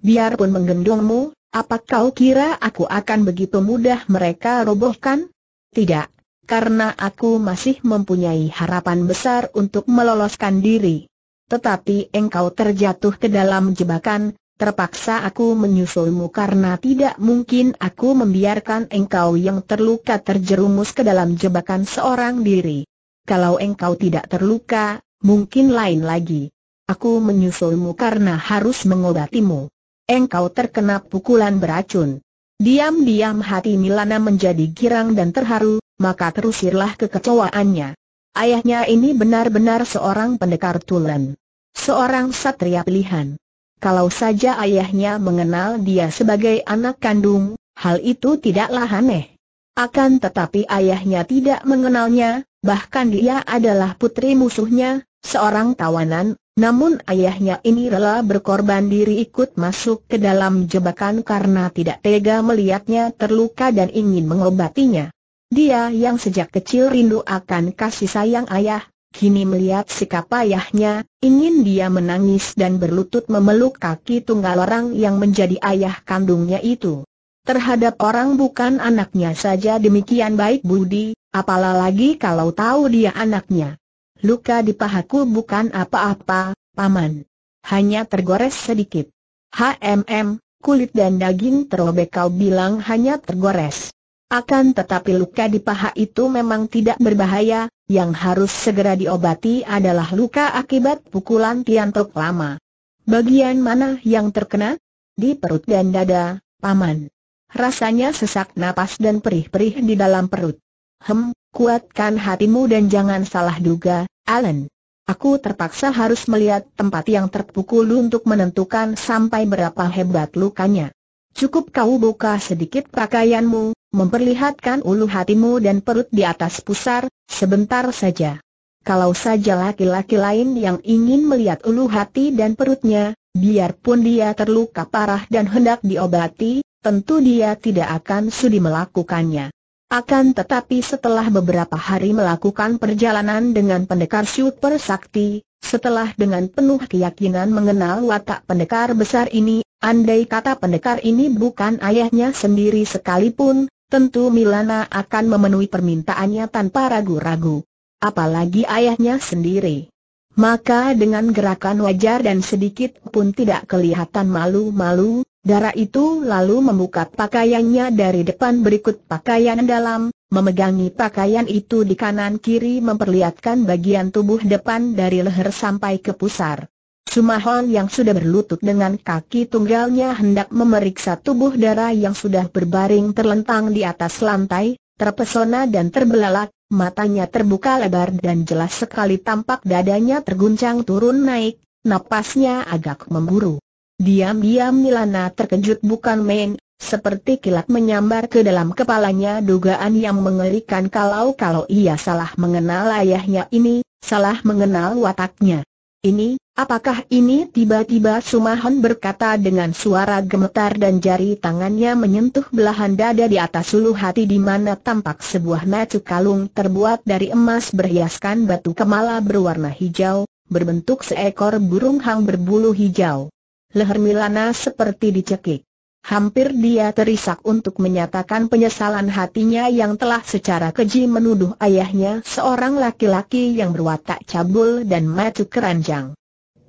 Biarpun menggendongmu, apa kau kira aku akan begitu mudah mereka robohkan? Tidak, karena aku masih mempunyai harapan besar untuk meloloskan diri. Tetapi engkau terjatuh ke dalam jebakan, terpaksa aku menyusulmu karena tidak mungkin aku membiarkan engkau yang terluka terjerumus ke dalam jebakan seorang diri. Kalau engkau tidak terluka, mungkin lain lagi. Aku menyusulmu karena harus mengobatimu. Engkau terkena pukulan beracun. Diam-diam hati Milana menjadi girang dan terharu, maka terusirlah kekecewaannya. Ayahnya ini benar-benar seorang pendekar tulen. Seorang satria pilihan. Kalau saja ayahnya mengenal dia sebagai anak kandung, hal itu tidaklah aneh. Akan tetapi ayahnya tidak mengenalnya, bahkan dia adalah putri musuhnya, seorang tawanan, namun ayahnya ini rela berkorban diri ikut masuk ke dalam jebakan karena tidak tega melihatnya terluka dan ingin mengobatinya. Dia yang sejak kecil rindu akan kasih sayang ayah, kini melihat sikap ayahnya, ingin dia menangis dan berlutut memeluk kaki tunggal orang yang menjadi ayah kandungnya itu terhadap orang bukan anaknya saja demikian baik budi, apalagi kalau tahu dia anaknya. Luka di pahaku bukan apa-apa, paman. Hanya tergores sedikit. HMM, kulit dan daging terobek kau bilang hanya tergores. Akan tetapi luka di paha itu memang tidak berbahaya, yang harus segera diobati adalah luka akibat pukulan tiantok lama. Bagian mana yang terkena? Di perut dan dada, paman. Rasanya sesak napas dan perih-perih di dalam perut. Hem, kuatkan hatimu dan jangan salah duga, Alan. Aku terpaksa harus melihat tempat yang terpukul untuk menentukan sampai berapa hebat lukanya. Cukup kau buka sedikit pakaianmu, memperlihatkan ulu hatimu dan perut di atas pusar, sebentar saja. Kalau saja laki-laki lain yang ingin melihat ulu hati dan perutnya, biarpun dia terluka parah dan hendak diobati, tentu dia tidak akan sudi melakukannya. Akan tetapi setelah beberapa hari melakukan perjalanan dengan pendekar super sakti, setelah dengan penuh keyakinan mengenal watak pendekar besar ini, andai kata pendekar ini bukan ayahnya sendiri sekalipun, tentu Milana akan memenuhi permintaannya tanpa ragu-ragu. Apalagi ayahnya sendiri. Maka dengan gerakan wajar dan sedikit pun tidak kelihatan malu-malu, Darah itu lalu membuka pakaiannya dari depan berikut pakaian dalam, memegangi pakaian itu di kanan kiri memperlihatkan bagian tubuh depan dari leher sampai ke pusar. Sumahon yang sudah berlutut dengan kaki tunggalnya hendak memeriksa tubuh darah yang sudah berbaring terlentang di atas lantai, terpesona dan terbelalak, matanya terbuka lebar dan jelas sekali tampak dadanya terguncang turun naik, napasnya agak memburu. Diam-diam Milana terkejut bukan main, seperti kilat menyambar ke dalam kepalanya dugaan yang mengerikan kalau-kalau ia salah mengenal ayahnya ini, salah mengenal wataknya. Ini, apakah ini tiba-tiba Sumahon berkata dengan suara gemetar dan jari tangannya menyentuh belahan dada di atas ulu hati di mana tampak sebuah nacu kalung terbuat dari emas berhiaskan batu kemala berwarna hijau, berbentuk seekor burung hang berbulu hijau leher Milana seperti dicekik. Hampir dia terisak untuk menyatakan penyesalan hatinya yang telah secara keji menuduh ayahnya seorang laki-laki yang berwatak cabul dan matu keranjang.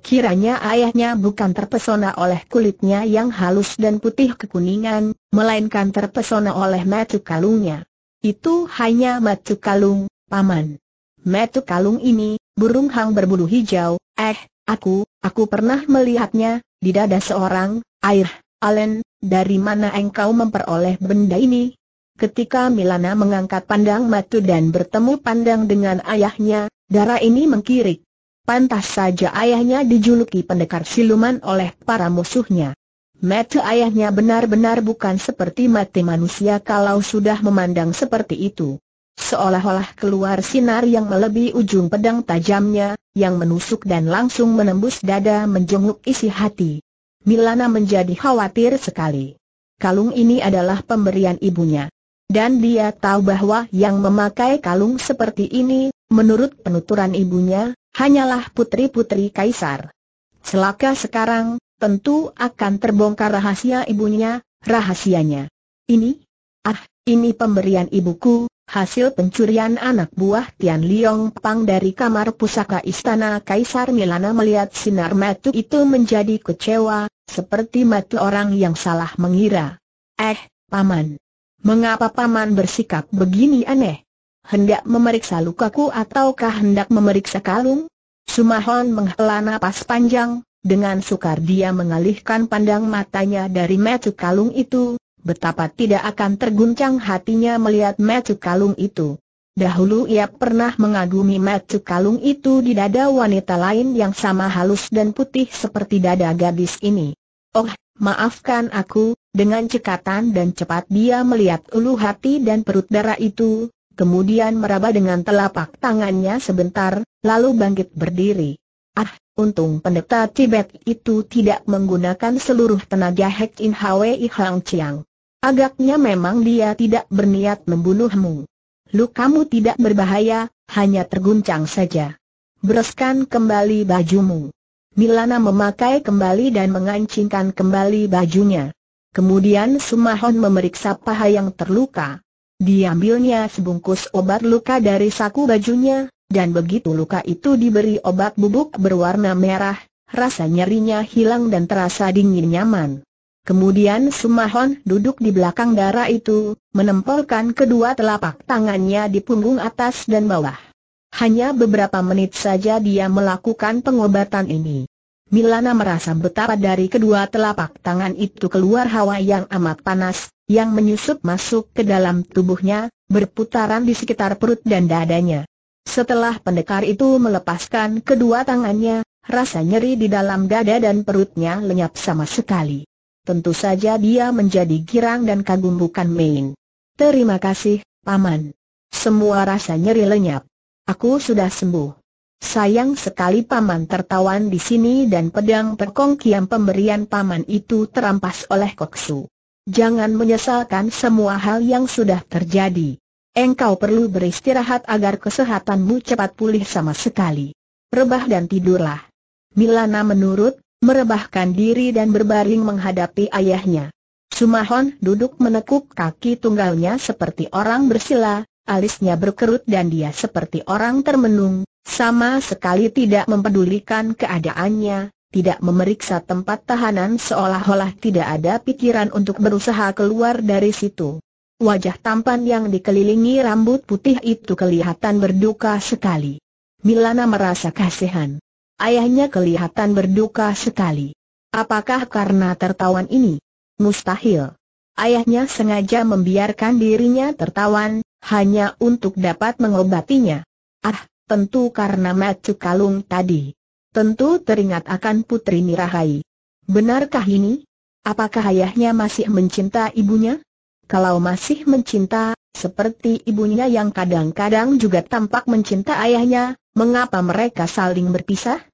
Kiranya ayahnya bukan terpesona oleh kulitnya yang halus dan putih kekuningan, melainkan terpesona oleh matu kalungnya. Itu hanya matu kalung, paman. Matu kalung ini, burung hang berbulu hijau, eh, aku, aku pernah melihatnya, di dada seorang, air, Allen, dari mana engkau memperoleh benda ini? Ketika Milana mengangkat pandang matu dan bertemu pandang dengan ayahnya, darah ini mengkirik. Pantas saja ayahnya dijuluki pendekar siluman oleh para musuhnya. Mata ayahnya benar-benar bukan seperti mata manusia kalau sudah memandang seperti itu. Seolah-olah keluar sinar yang melebihi ujung pedang tajamnya, yang menusuk dan langsung menembus dada menjenguk isi hati. Milana menjadi khawatir sekali. Kalung ini adalah pemberian ibunya. Dan dia tahu bahwa yang memakai kalung seperti ini, menurut penuturan ibunya, hanyalah putri-putri kaisar. Selaka sekarang, tentu akan terbongkar rahasia ibunya, rahasianya. Ini? Ah, ini pemberian ibuku, Hasil pencurian anak buah Tian Liong Pang dari kamar pusaka istana Kaisar Milana melihat sinar matu itu menjadi kecewa, seperti matu orang yang salah mengira. Eh, Paman. Mengapa Paman bersikap begini aneh? Hendak memeriksa lukaku ataukah hendak memeriksa kalung? Sumahon menghela napas panjang, dengan sukar dia mengalihkan pandang matanya dari mata kalung itu, Betapa tidak akan terguncang hatinya melihat Mecu Kalung itu. Dahulu ia pernah mengagumi Mecu Kalung itu di dada wanita lain yang sama halus dan putih seperti dada gadis ini. Oh, maafkan aku, dengan cekatan dan cepat dia melihat ulu hati dan perut darah itu, kemudian meraba dengan telapak tangannya sebentar, lalu bangkit berdiri. Ah, untung pendeta Tibet itu tidak menggunakan seluruh tenaga Hek In Hwei Hang Chiang. Agaknya memang dia tidak berniat membunuhmu. Lukamu tidak berbahaya, hanya terguncang saja. Bereskan kembali bajumu. Milana memakai kembali dan mengancingkan kembali bajunya. Kemudian Sumahon memeriksa paha yang terluka. Diambilnya sebungkus obat luka dari saku bajunya, dan begitu luka itu diberi obat bubuk berwarna merah, rasa nyerinya hilang dan terasa dingin nyaman. Kemudian Sumahon duduk di belakang darah itu, menempelkan kedua telapak tangannya di punggung atas dan bawah. Hanya beberapa menit saja dia melakukan pengobatan ini. Milana merasa betapa dari kedua telapak tangan itu keluar hawa yang amat panas, yang menyusup masuk ke dalam tubuhnya, berputaran di sekitar perut dan dadanya. Setelah pendekar itu melepaskan kedua tangannya, rasa nyeri di dalam dada dan perutnya lenyap sama sekali. Tentu saja dia menjadi girang dan kagum bukan main. Terima kasih, Paman. Semua rasa nyeri lenyap. Aku sudah sembuh. Sayang sekali Paman tertawan di sini dan pedang perkongkian pemberian Paman itu terampas oleh Koksu. Jangan menyesalkan semua hal yang sudah terjadi. Engkau perlu beristirahat agar kesehatanmu cepat pulih sama sekali. Rebah dan tidurlah. Milana menurut merebahkan diri dan berbaring menghadapi ayahnya. Sumahon duduk menekuk kaki tunggalnya seperti orang bersila, alisnya berkerut dan dia seperti orang termenung, sama sekali tidak mempedulikan keadaannya, tidak memeriksa tempat tahanan seolah-olah tidak ada pikiran untuk berusaha keluar dari situ. Wajah tampan yang dikelilingi rambut putih itu kelihatan berduka sekali. Milana merasa kasihan ayahnya kelihatan berduka sekali. Apakah karena tertawan ini? Mustahil. Ayahnya sengaja membiarkan dirinya tertawan, hanya untuk dapat mengobatinya. Ah, tentu karena macu kalung tadi. Tentu teringat akan putri Mirahai. Benarkah ini? Apakah ayahnya masih mencinta ibunya? Kalau masih mencinta, seperti ibunya yang kadang-kadang juga tampak mencinta ayahnya, mengapa mereka saling berpisah?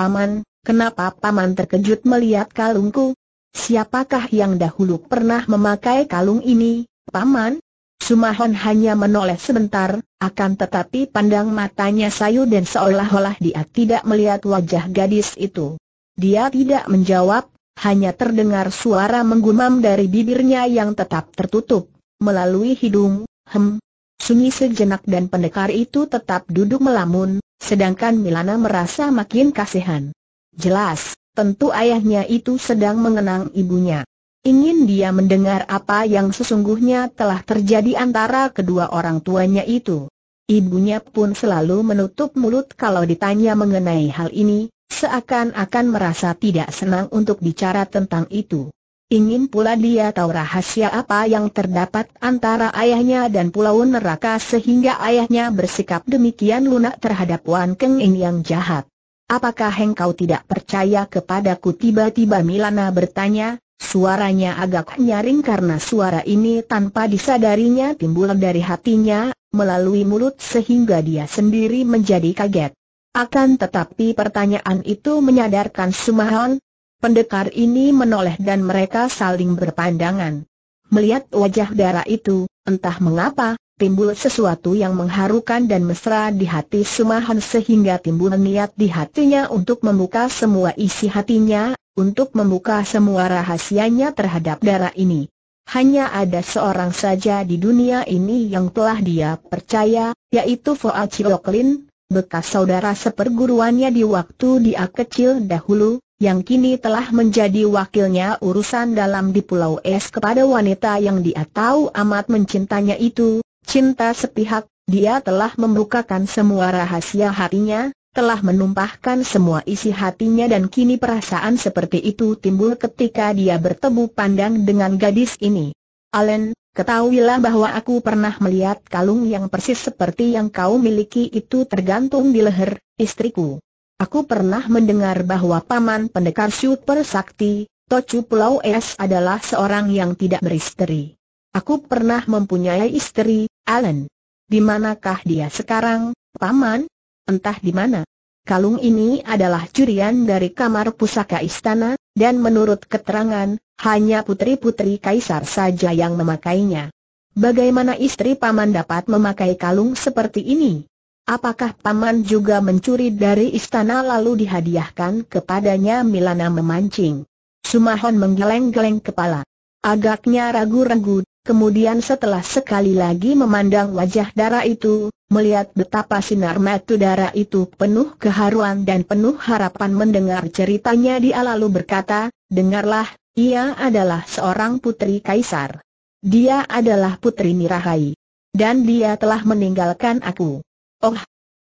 Paman, kenapa Paman terkejut melihat kalungku? Siapakah yang dahulu pernah memakai kalung ini, Paman? Sumahon hanya menoleh sebentar, akan tetapi pandang matanya sayu dan seolah-olah dia tidak melihat wajah gadis itu. Dia tidak menjawab, hanya terdengar suara menggumam dari bibirnya yang tetap tertutup, melalui hidung, hem. Sunyi sejenak dan pendekar itu tetap duduk melamun, Sedangkan Milana merasa makin kasihan. Jelas, tentu ayahnya itu sedang mengenang ibunya. Ingin dia mendengar apa yang sesungguhnya telah terjadi antara kedua orang tuanya itu. Ibunya pun selalu menutup mulut kalau ditanya mengenai hal ini, seakan-akan merasa tidak senang untuk bicara tentang itu. Ingin pula dia tahu rahasia apa yang terdapat antara ayahnya dan pulau neraka sehingga ayahnya bersikap demikian lunak terhadap Wan Keng In yang jahat. Apakah engkau tidak percaya kepadaku tiba-tiba Milana bertanya, suaranya agak nyaring karena suara ini tanpa disadarinya timbul dari hatinya, melalui mulut sehingga dia sendiri menjadi kaget. Akan tetapi pertanyaan itu menyadarkan Sumahon, Pendekar ini menoleh dan mereka saling berpandangan. Melihat wajah darah itu, entah mengapa, timbul sesuatu yang mengharukan dan mesra di hati Sumahan sehingga timbul niat di hatinya untuk membuka semua isi hatinya, untuk membuka semua rahasianya terhadap darah ini. Hanya ada seorang saja di dunia ini yang telah dia percaya, yaitu Foa Cioklin, bekas saudara seperguruannya di waktu dia kecil dahulu, yang kini telah menjadi wakilnya urusan dalam di Pulau Es kepada wanita yang dia tahu amat mencintanya itu, cinta sepihak, dia telah membukakan semua rahasia hatinya, telah menumpahkan semua isi hatinya dan kini perasaan seperti itu timbul ketika dia bertemu pandang dengan gadis ini. Allen, ketahuilah bahwa aku pernah melihat kalung yang persis seperti yang kau miliki itu tergantung di leher, istriku. Aku pernah mendengar bahwa paman pendekar super sakti, Tocu Pulau Es adalah seorang yang tidak beristri. Aku pernah mempunyai istri, Alan. Di manakah dia sekarang, paman? Entah di mana. Kalung ini adalah curian dari kamar pusaka istana, dan menurut keterangan, hanya putri-putri kaisar saja yang memakainya. Bagaimana istri paman dapat memakai kalung seperti ini? Apakah paman juga mencuri dari istana lalu dihadiahkan kepadanya Milana memancing? Sumahon menggeleng-geleng kepala. Agaknya ragu-ragu, kemudian setelah sekali lagi memandang wajah darah itu, melihat betapa sinar mata darah itu penuh keharuan dan penuh harapan mendengar ceritanya dia lalu berkata, dengarlah, ia adalah seorang putri kaisar. Dia adalah putri Nirahai. Dan dia telah meninggalkan aku. Oh!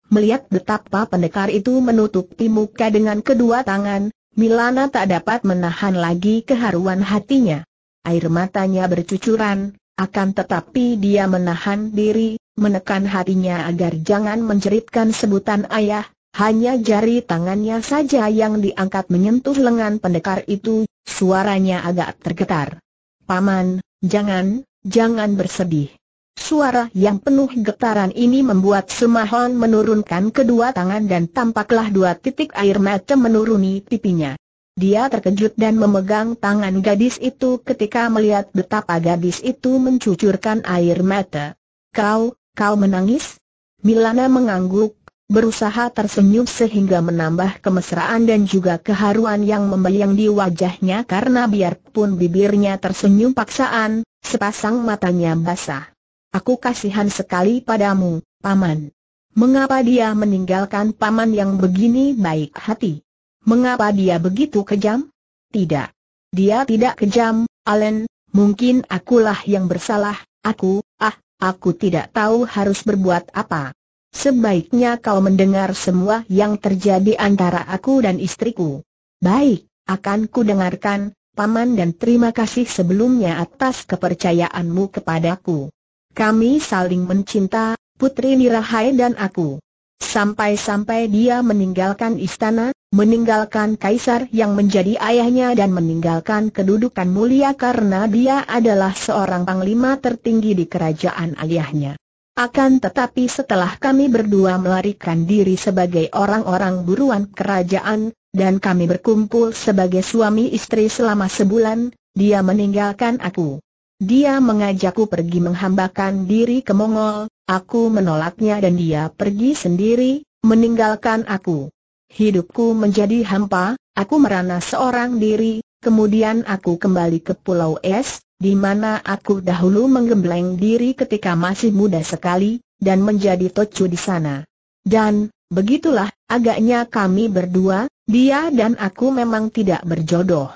Melihat betapa pendekar itu menutupi muka dengan kedua tangan, Milana tak dapat menahan lagi keharuan hatinya. Air matanya bercucuran, akan tetapi dia menahan diri, menekan hatinya agar jangan menjeritkan sebutan ayah, hanya jari tangannya saja yang diangkat menyentuh lengan pendekar itu, suaranya agak tergetar. Paman, jangan, jangan bersedih. Suara yang penuh getaran ini membuat Sumahon menurunkan kedua tangan dan tampaklah dua titik air mata menuruni pipinya. Dia terkejut dan memegang tangan gadis itu ketika melihat betapa gadis itu mencucurkan air mata. Kau, kau menangis? Milana mengangguk, berusaha tersenyum sehingga menambah kemesraan dan juga keharuan yang membayang di wajahnya karena biarpun bibirnya tersenyum paksaan, sepasang matanya basah. Aku kasihan sekali padamu, Paman. Mengapa dia meninggalkan Paman yang begini baik hati? Mengapa dia begitu kejam? Tidak. Dia tidak kejam, Allen, mungkin akulah yang bersalah, aku, ah, aku tidak tahu harus berbuat apa. Sebaiknya kau mendengar semua yang terjadi antara aku dan istriku. Baik, akan ku dengarkan, Paman dan terima kasih sebelumnya atas kepercayaanmu kepadaku. Kami saling mencinta, Putri Nirahai dan aku. Sampai-sampai dia meninggalkan istana, meninggalkan kaisar yang menjadi ayahnya dan meninggalkan kedudukan mulia karena dia adalah seorang panglima tertinggi di kerajaan ayahnya. Akan tetapi setelah kami berdua melarikan diri sebagai orang-orang buruan kerajaan, dan kami berkumpul sebagai suami istri selama sebulan, dia meninggalkan aku. Dia mengajakku pergi menghambakan diri ke Mongol, aku menolaknya dan dia pergi sendiri, meninggalkan aku. Hidupku menjadi hampa, aku merana seorang diri, kemudian aku kembali ke Pulau Es, di mana aku dahulu menggembleng diri ketika masih muda sekali, dan menjadi tocu di sana. Dan, begitulah, agaknya kami berdua, dia dan aku memang tidak berjodoh.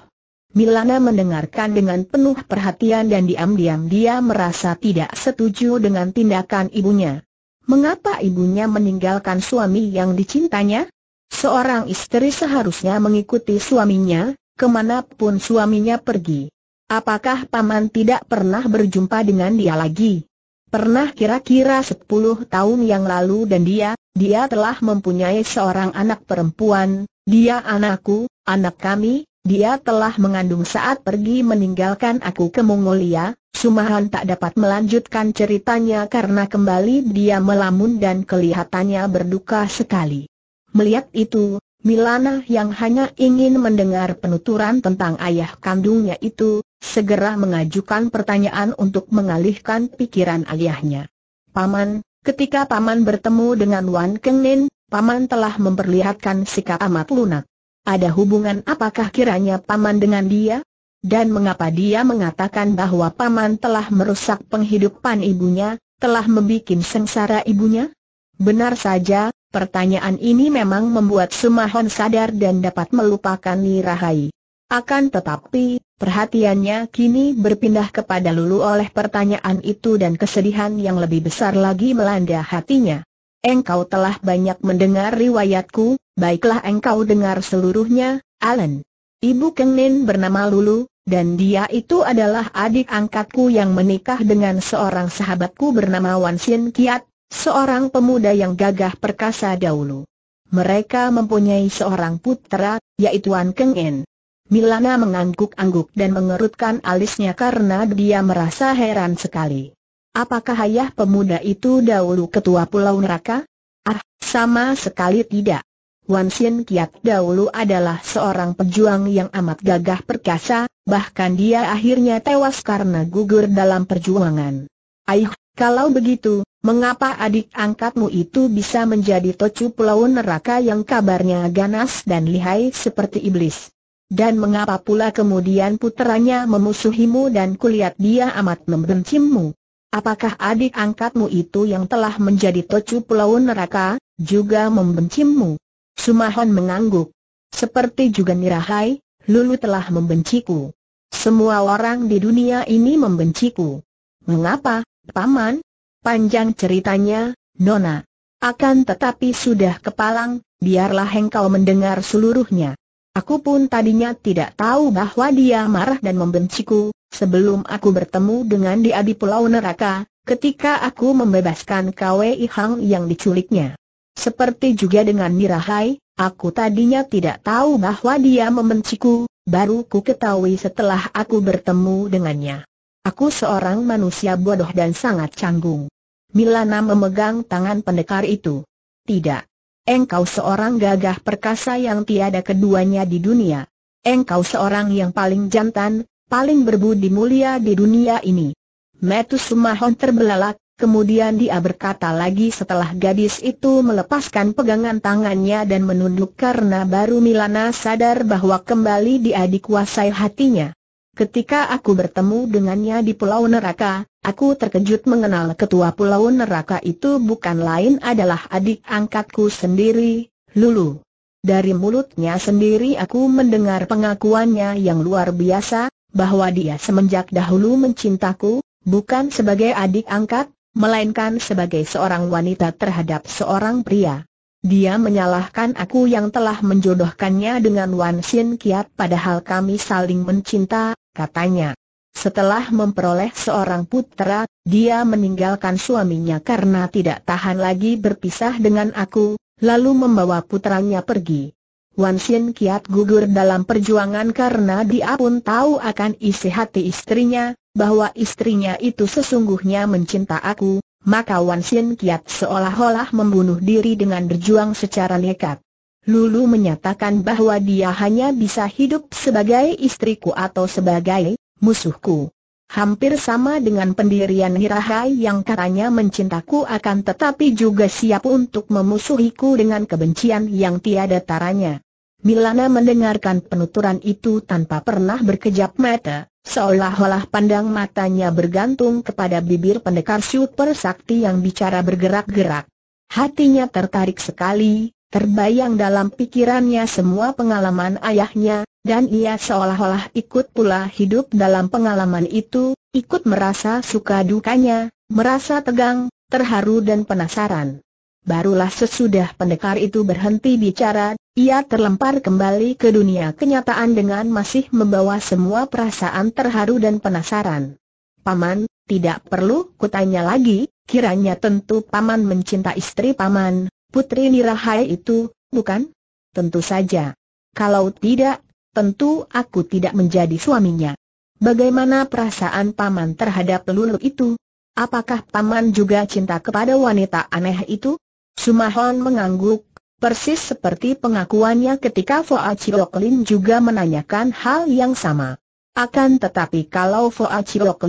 Milana mendengarkan dengan penuh perhatian dan diam-diam dia merasa tidak setuju dengan tindakan ibunya. Mengapa ibunya meninggalkan suami yang dicintanya? Seorang istri seharusnya mengikuti suaminya, kemanapun suaminya pergi. Apakah Paman tidak pernah berjumpa dengan dia lagi? Pernah kira-kira 10 tahun yang lalu dan dia, dia telah mempunyai seorang anak perempuan, dia anakku, anak kami, dia telah mengandung saat pergi meninggalkan aku ke Mongolia, Sumahan tak dapat melanjutkan ceritanya karena kembali dia melamun dan kelihatannya berduka sekali. Melihat itu, Milana yang hanya ingin mendengar penuturan tentang ayah kandungnya itu, segera mengajukan pertanyaan untuk mengalihkan pikiran ayahnya. Paman, ketika Paman bertemu dengan Wan Kengnin, Paman telah memperlihatkan sikap amat lunak. Ada hubungan apakah kiranya paman dengan dia? Dan mengapa dia mengatakan bahwa paman telah merusak penghidupan ibunya, telah membuat sengsara ibunya? Benar saja, pertanyaan ini memang membuat Sumahon sadar dan dapat melupakan Nirahai. Akan tetapi, perhatiannya kini berpindah kepada Lulu oleh pertanyaan itu dan kesedihan yang lebih besar lagi melanda hatinya. Engkau telah banyak mendengar riwayatku, Baiklah engkau dengar seluruhnya, Alan. Ibu Kengnin bernama Lulu, dan dia itu adalah adik angkatku yang menikah dengan seorang sahabatku bernama Wan Xin Kiat, seorang pemuda yang gagah perkasa dahulu. Mereka mempunyai seorang putera, yaitu Wan Nen. Milana mengangguk-angguk dan mengerutkan alisnya karena dia merasa heran sekali. Apakah ayah pemuda itu dahulu ketua Pulau Neraka? Ah, sama sekali tidak. Wan Sien Kiat dahulu adalah seorang pejuang yang amat gagah perkasa, bahkan dia akhirnya tewas karena gugur dalam perjuangan. Aih, kalau begitu, mengapa adik angkatmu itu bisa menjadi tocu pulau neraka yang kabarnya ganas dan lihai seperti iblis? Dan mengapa pula kemudian puteranya memusuhimu dan kulihat dia amat membencimu? Apakah adik angkatmu itu yang telah menjadi tocu pulau neraka, juga membencimu? Sumahan mengangguk. Seperti juga Nirahai, Lulu telah membenciku. Semua orang di dunia ini membenciku. Mengapa, Paman? Panjang ceritanya, Nona. Akan tetapi sudah kepalang, biarlah engkau mendengar seluruhnya. Aku pun tadinya tidak tahu bahwa dia marah dan membenciku, sebelum aku bertemu dengan dia di Pulau Neraka, ketika aku membebaskan Kwei Hang yang diculiknya. Seperti juga dengan Mirahai, aku tadinya tidak tahu bahwa dia membenciku, baru ku ketahui setelah aku bertemu dengannya. Aku seorang manusia bodoh dan sangat canggung. Milana memegang tangan pendekar itu. Tidak. Engkau seorang gagah perkasa yang tiada keduanya di dunia. Engkau seorang yang paling jantan, paling berbudi mulia di dunia ini. Metus Sumahon terbelalak, Kemudian dia berkata lagi setelah gadis itu melepaskan pegangan tangannya dan menunduk karena baru Milana sadar bahwa kembali dia dikuasai hatinya. Ketika aku bertemu dengannya di Pulau Neraka, aku terkejut mengenal ketua Pulau Neraka itu bukan lain adalah adik angkatku sendiri, Lulu. Dari mulutnya sendiri aku mendengar pengakuannya yang luar biasa, bahwa dia semenjak dahulu mencintaku, bukan sebagai adik angkat, melainkan sebagai seorang wanita terhadap seorang pria. Dia menyalahkan aku yang telah menjodohkannya dengan Wan Xin Kiat padahal kami saling mencinta, katanya. Setelah memperoleh seorang putra, dia meninggalkan suaminya karena tidak tahan lagi berpisah dengan aku, lalu membawa putranya pergi. Wan Xin Kiat gugur dalam perjuangan karena dia pun tahu akan isi hati istrinya, bahwa istrinya itu sesungguhnya mencinta aku, maka Wan Sin Kiat seolah-olah membunuh diri dengan berjuang secara lekat. Lulu menyatakan bahwa dia hanya bisa hidup sebagai istriku atau sebagai musuhku. Hampir sama dengan pendirian Hirahai yang katanya mencintaku akan tetapi juga siap untuk memusuhiku dengan kebencian yang tiada taranya. Milana mendengarkan penuturan itu tanpa pernah berkejap mata. Seolah-olah pandang matanya bergantung kepada bibir pendekar super sakti yang bicara bergerak-gerak. Hatinya tertarik sekali, terbayang dalam pikirannya semua pengalaman ayahnya, dan ia seolah-olah ikut pula hidup dalam pengalaman itu, ikut merasa suka dukanya, merasa tegang, terharu dan penasaran. Barulah sesudah pendekar itu berhenti bicara, ia terlempar kembali ke dunia kenyataan dengan masih membawa semua perasaan terharu dan penasaran. Paman, tidak perlu kutanya lagi, kiranya tentu Paman mencinta istri Paman, Putri Nirahai itu, bukan? Tentu saja. Kalau tidak, tentu aku tidak menjadi suaminya. Bagaimana perasaan Paman terhadap Lulu itu? Apakah Paman juga cinta kepada wanita aneh itu? Sumahon mengangguk, persis seperti pengakuannya ketika Foa Chiok juga menanyakan hal yang sama. Akan tetapi kalau Foa Chiok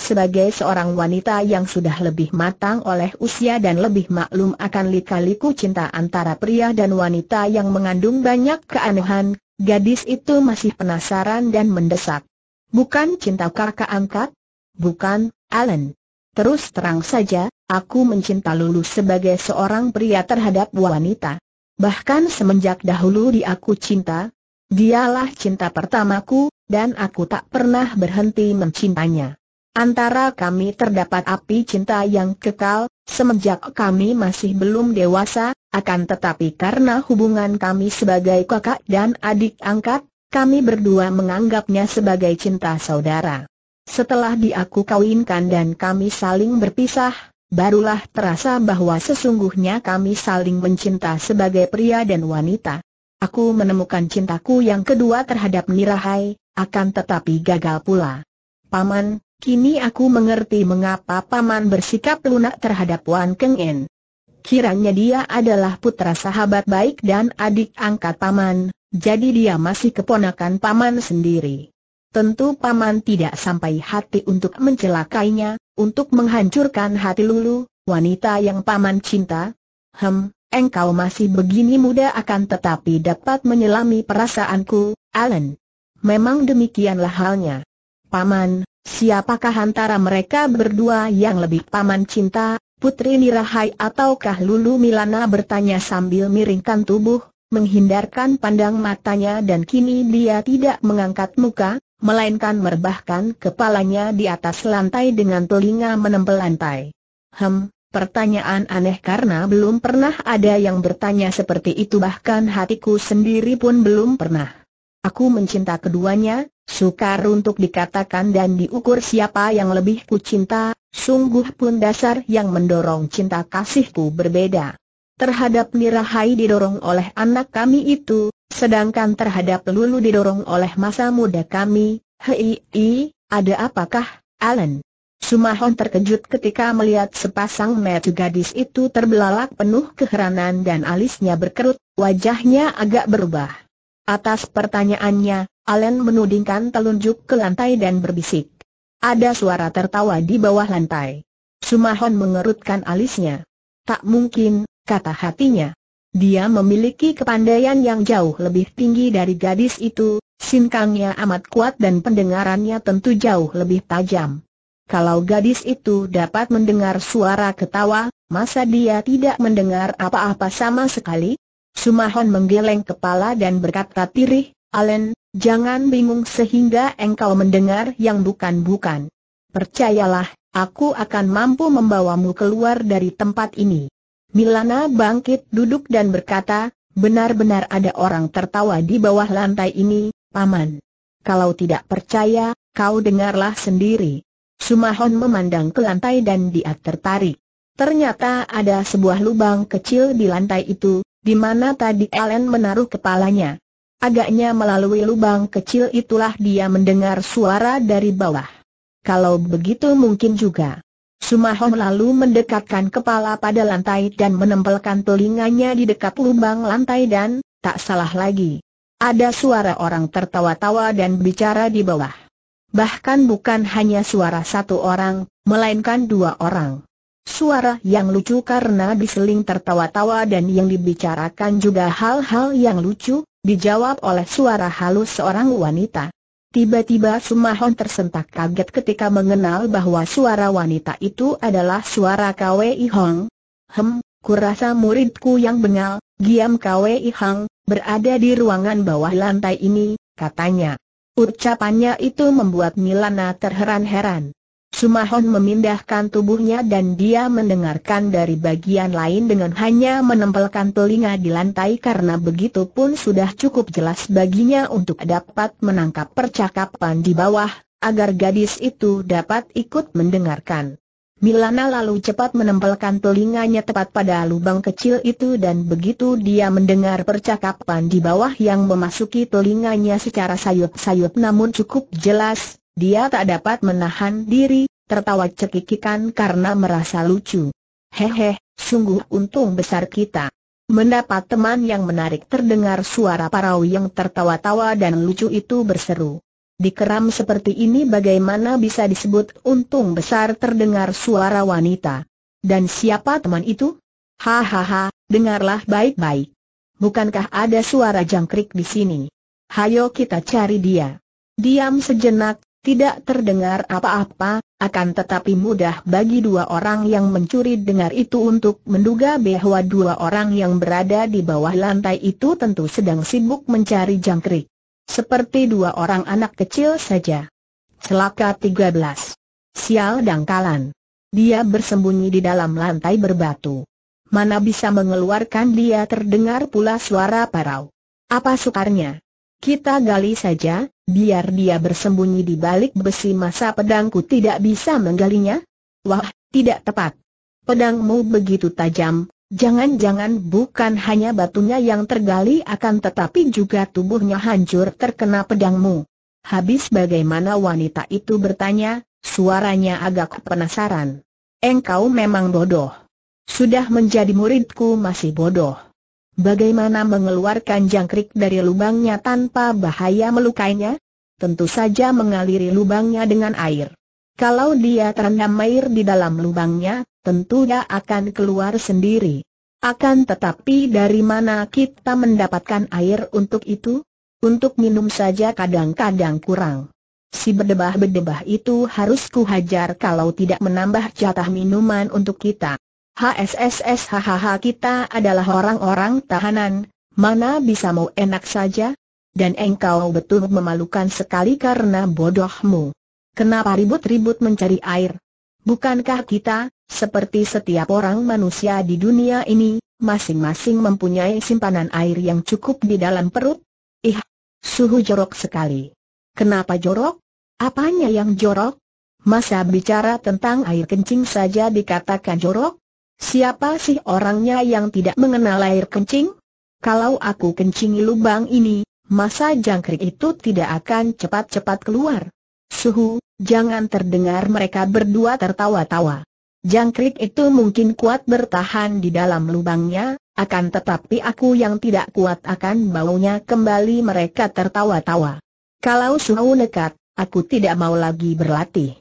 sebagai seorang wanita yang sudah lebih matang oleh usia dan lebih maklum akan lika-liku cinta antara pria dan wanita yang mengandung banyak keanehan, gadis itu masih penasaran dan mendesak. Bukan cinta kakak angkat? Bukan, Alan. Terus terang saja, aku mencinta Lulu sebagai seorang pria terhadap wanita. Bahkan semenjak dahulu di aku cinta, dialah cinta pertamaku, dan aku tak pernah berhenti mencintanya. Antara kami terdapat api cinta yang kekal, semenjak kami masih belum dewasa, akan tetapi karena hubungan kami sebagai kakak dan adik angkat, kami berdua menganggapnya sebagai cinta saudara. Setelah diaku kawinkan dan kami saling berpisah, barulah terasa bahwa sesungguhnya kami saling mencinta sebagai pria dan wanita. Aku menemukan cintaku yang kedua terhadap Nirahai, akan tetapi gagal pula. Paman, kini aku mengerti mengapa Paman bersikap lunak terhadap Wan Keng En. Kiranya dia adalah putra sahabat baik dan adik angkat Paman, jadi dia masih keponakan Paman sendiri. Tentu Paman tidak sampai hati untuk mencelakainya, untuk menghancurkan hati Lulu, wanita yang Paman cinta. Hem, engkau masih begini muda akan tetapi dapat menyelami perasaanku, Alan. Memang demikianlah halnya. Paman, siapakah antara mereka berdua yang lebih Paman cinta, Putri Nirahai ataukah Lulu Milana bertanya sambil miringkan tubuh, menghindarkan pandang matanya dan kini dia tidak mengangkat muka, melainkan merbahkan kepalanya di atas lantai dengan telinga menempel lantai. Hem, pertanyaan aneh karena belum pernah ada yang bertanya seperti itu bahkan hatiku sendiri pun belum pernah. Aku mencinta keduanya, sukar untuk dikatakan dan diukur siapa yang lebih ku cinta, sungguh pun dasar yang mendorong cinta kasihku berbeda terhadap Nirahai didorong oleh anak kami itu, sedangkan terhadap Lulu didorong oleh masa muda kami, hei, hei ada apakah, Alan? Sumahon terkejut ketika melihat sepasang metu gadis itu terbelalak penuh keheranan dan alisnya berkerut, wajahnya agak berubah. Atas pertanyaannya, Alan menudingkan telunjuk ke lantai dan berbisik. Ada suara tertawa di bawah lantai. Sumahon mengerutkan alisnya. Tak mungkin, kata hatinya. Dia memiliki kepandaian yang jauh lebih tinggi dari gadis itu, sinkangnya amat kuat dan pendengarannya tentu jauh lebih tajam. Kalau gadis itu dapat mendengar suara ketawa, masa dia tidak mendengar apa-apa sama sekali? Sumahon menggeleng kepala dan berkata tirih, Allen, jangan bingung sehingga engkau mendengar yang bukan-bukan. Percayalah, aku akan mampu membawamu keluar dari tempat ini. Milana bangkit duduk dan berkata, benar-benar ada orang tertawa di bawah lantai ini, Paman. Kalau tidak percaya, kau dengarlah sendiri. Sumahon memandang ke lantai dan dia tertarik. Ternyata ada sebuah lubang kecil di lantai itu, di mana tadi Ellen menaruh kepalanya. Agaknya melalui lubang kecil itulah dia mendengar suara dari bawah. Kalau begitu mungkin juga. Sumahong lalu mendekatkan kepala pada lantai dan menempelkan telinganya di dekat lubang lantai dan, tak salah lagi. Ada suara orang tertawa-tawa dan bicara di bawah. Bahkan bukan hanya suara satu orang, melainkan dua orang. Suara yang lucu karena diseling tertawa-tawa dan yang dibicarakan juga hal-hal yang lucu, dijawab oleh suara halus seorang wanita. Tiba-tiba Sumahon tersentak kaget ketika mengenal bahwa suara wanita itu adalah suara Kwei Hong. Hem, kurasa muridku yang bengal, Giam Kwei Hong, berada di ruangan bawah lantai ini, katanya. Ucapannya itu membuat Milana terheran-heran. Sumahon memindahkan tubuhnya dan dia mendengarkan dari bagian lain dengan hanya menempelkan telinga di lantai karena begitu pun sudah cukup jelas baginya untuk dapat menangkap percakapan di bawah, agar gadis itu dapat ikut mendengarkan. Milana lalu cepat menempelkan telinganya tepat pada lubang kecil itu dan begitu dia mendengar percakapan di bawah yang memasuki telinganya secara sayup-sayup namun cukup jelas, dia tak dapat menahan diri, tertawa cekikikan karena merasa lucu. Hehe, sungguh untung besar kita. Mendapat teman yang menarik terdengar suara parau yang tertawa-tawa dan lucu itu berseru. Dikeram seperti ini bagaimana bisa disebut untung besar terdengar suara wanita. Dan siapa teman itu? Hahaha, dengarlah baik-baik. Bukankah ada suara jangkrik di sini? Hayo kita cari dia. Diam sejenak, tidak terdengar apa-apa, akan tetapi mudah bagi dua orang yang mencuri dengar itu untuk menduga bahwa dua orang yang berada di bawah lantai itu tentu sedang sibuk mencari jangkrik. Seperti dua orang anak kecil saja. Selaka 13. Sial dangkalan. Dia bersembunyi di dalam lantai berbatu. Mana bisa mengeluarkan dia terdengar pula suara parau. Apa sukarnya? Kita gali saja, Biar dia bersembunyi di balik besi masa pedangku tidak bisa menggalinya? Wah, tidak tepat. Pedangmu begitu tajam, jangan-jangan bukan hanya batunya yang tergali akan tetapi juga tubuhnya hancur terkena pedangmu. Habis bagaimana wanita itu bertanya, suaranya agak penasaran. Engkau memang bodoh. Sudah menjadi muridku masih bodoh. Bagaimana mengeluarkan jangkrik dari lubangnya tanpa bahaya melukainya? Tentu saja mengaliri lubangnya dengan air. Kalau dia terendam air di dalam lubangnya, tentu dia akan keluar sendiri. Akan tetapi dari mana kita mendapatkan air untuk itu? Untuk minum saja kadang-kadang kurang. Si berdebah berdebah itu harus kuhajar kalau tidak menambah jatah minuman untuk kita. HSSS hahaha kita adalah orang-orang tahanan, mana bisa mau enak saja? Dan engkau betul memalukan sekali karena bodohmu. Kenapa ribut-ribut mencari air? Bukankah kita, seperti setiap orang manusia di dunia ini, masing-masing mempunyai simpanan air yang cukup di dalam perut? Ih, suhu jorok sekali. Kenapa jorok? Apanya yang jorok? Masa bicara tentang air kencing saja dikatakan jorok? Siapa sih orangnya yang tidak mengenal air kencing? Kalau aku kencingi lubang ini, masa jangkrik itu tidak akan cepat-cepat keluar? Suhu, jangan terdengar mereka berdua tertawa-tawa. Jangkrik itu mungkin kuat bertahan di dalam lubangnya, akan tetapi aku yang tidak kuat akan baunya kembali mereka tertawa-tawa. Kalau Suhu nekat, aku tidak mau lagi berlatih.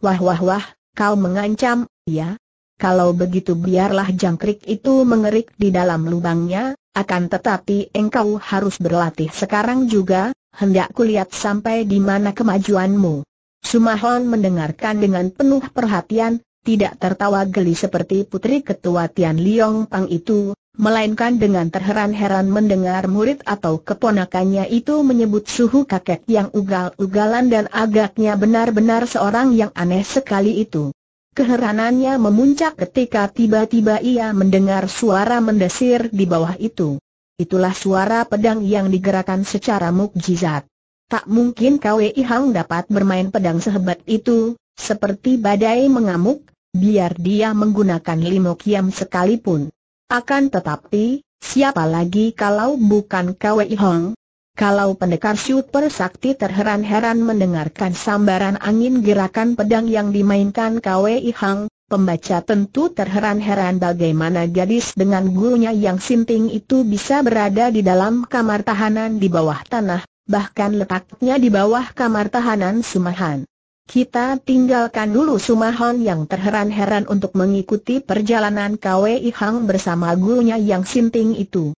Wah wah wah, kau mengancam, ya? Kalau begitu biarlah jangkrik itu mengerik di dalam lubangnya, akan tetapi engkau harus berlatih sekarang juga, hendak kulihat sampai di mana kemajuanmu. Sumahon mendengarkan dengan penuh perhatian, tidak tertawa geli seperti putri ketua Tian Liong Pang itu, melainkan dengan terheran-heran mendengar murid atau keponakannya itu menyebut suhu kakek yang ugal-ugalan dan agaknya benar-benar seorang yang aneh sekali itu. Keheranannya memuncak ketika tiba-tiba ia mendengar suara mendesir di bawah itu. Itulah suara pedang yang digerakkan secara mukjizat. Tak mungkin Kwei Hang dapat bermain pedang sehebat itu, seperti badai mengamuk, biar dia menggunakan limo kiam sekalipun. Akan tetapi, siapa lagi kalau bukan Kwei Hang, kalau pendekar super sakti terheran-heran mendengarkan sambaran angin gerakan pedang yang dimainkan Kwei Hang, pembaca tentu terheran-heran bagaimana gadis dengan gurunya yang sinting itu bisa berada di dalam kamar tahanan di bawah tanah, bahkan letaknya di bawah kamar tahanan Sumahan. Kita tinggalkan dulu Sumahan yang terheran-heran untuk mengikuti perjalanan Kwei Hang bersama gurunya yang sinting itu.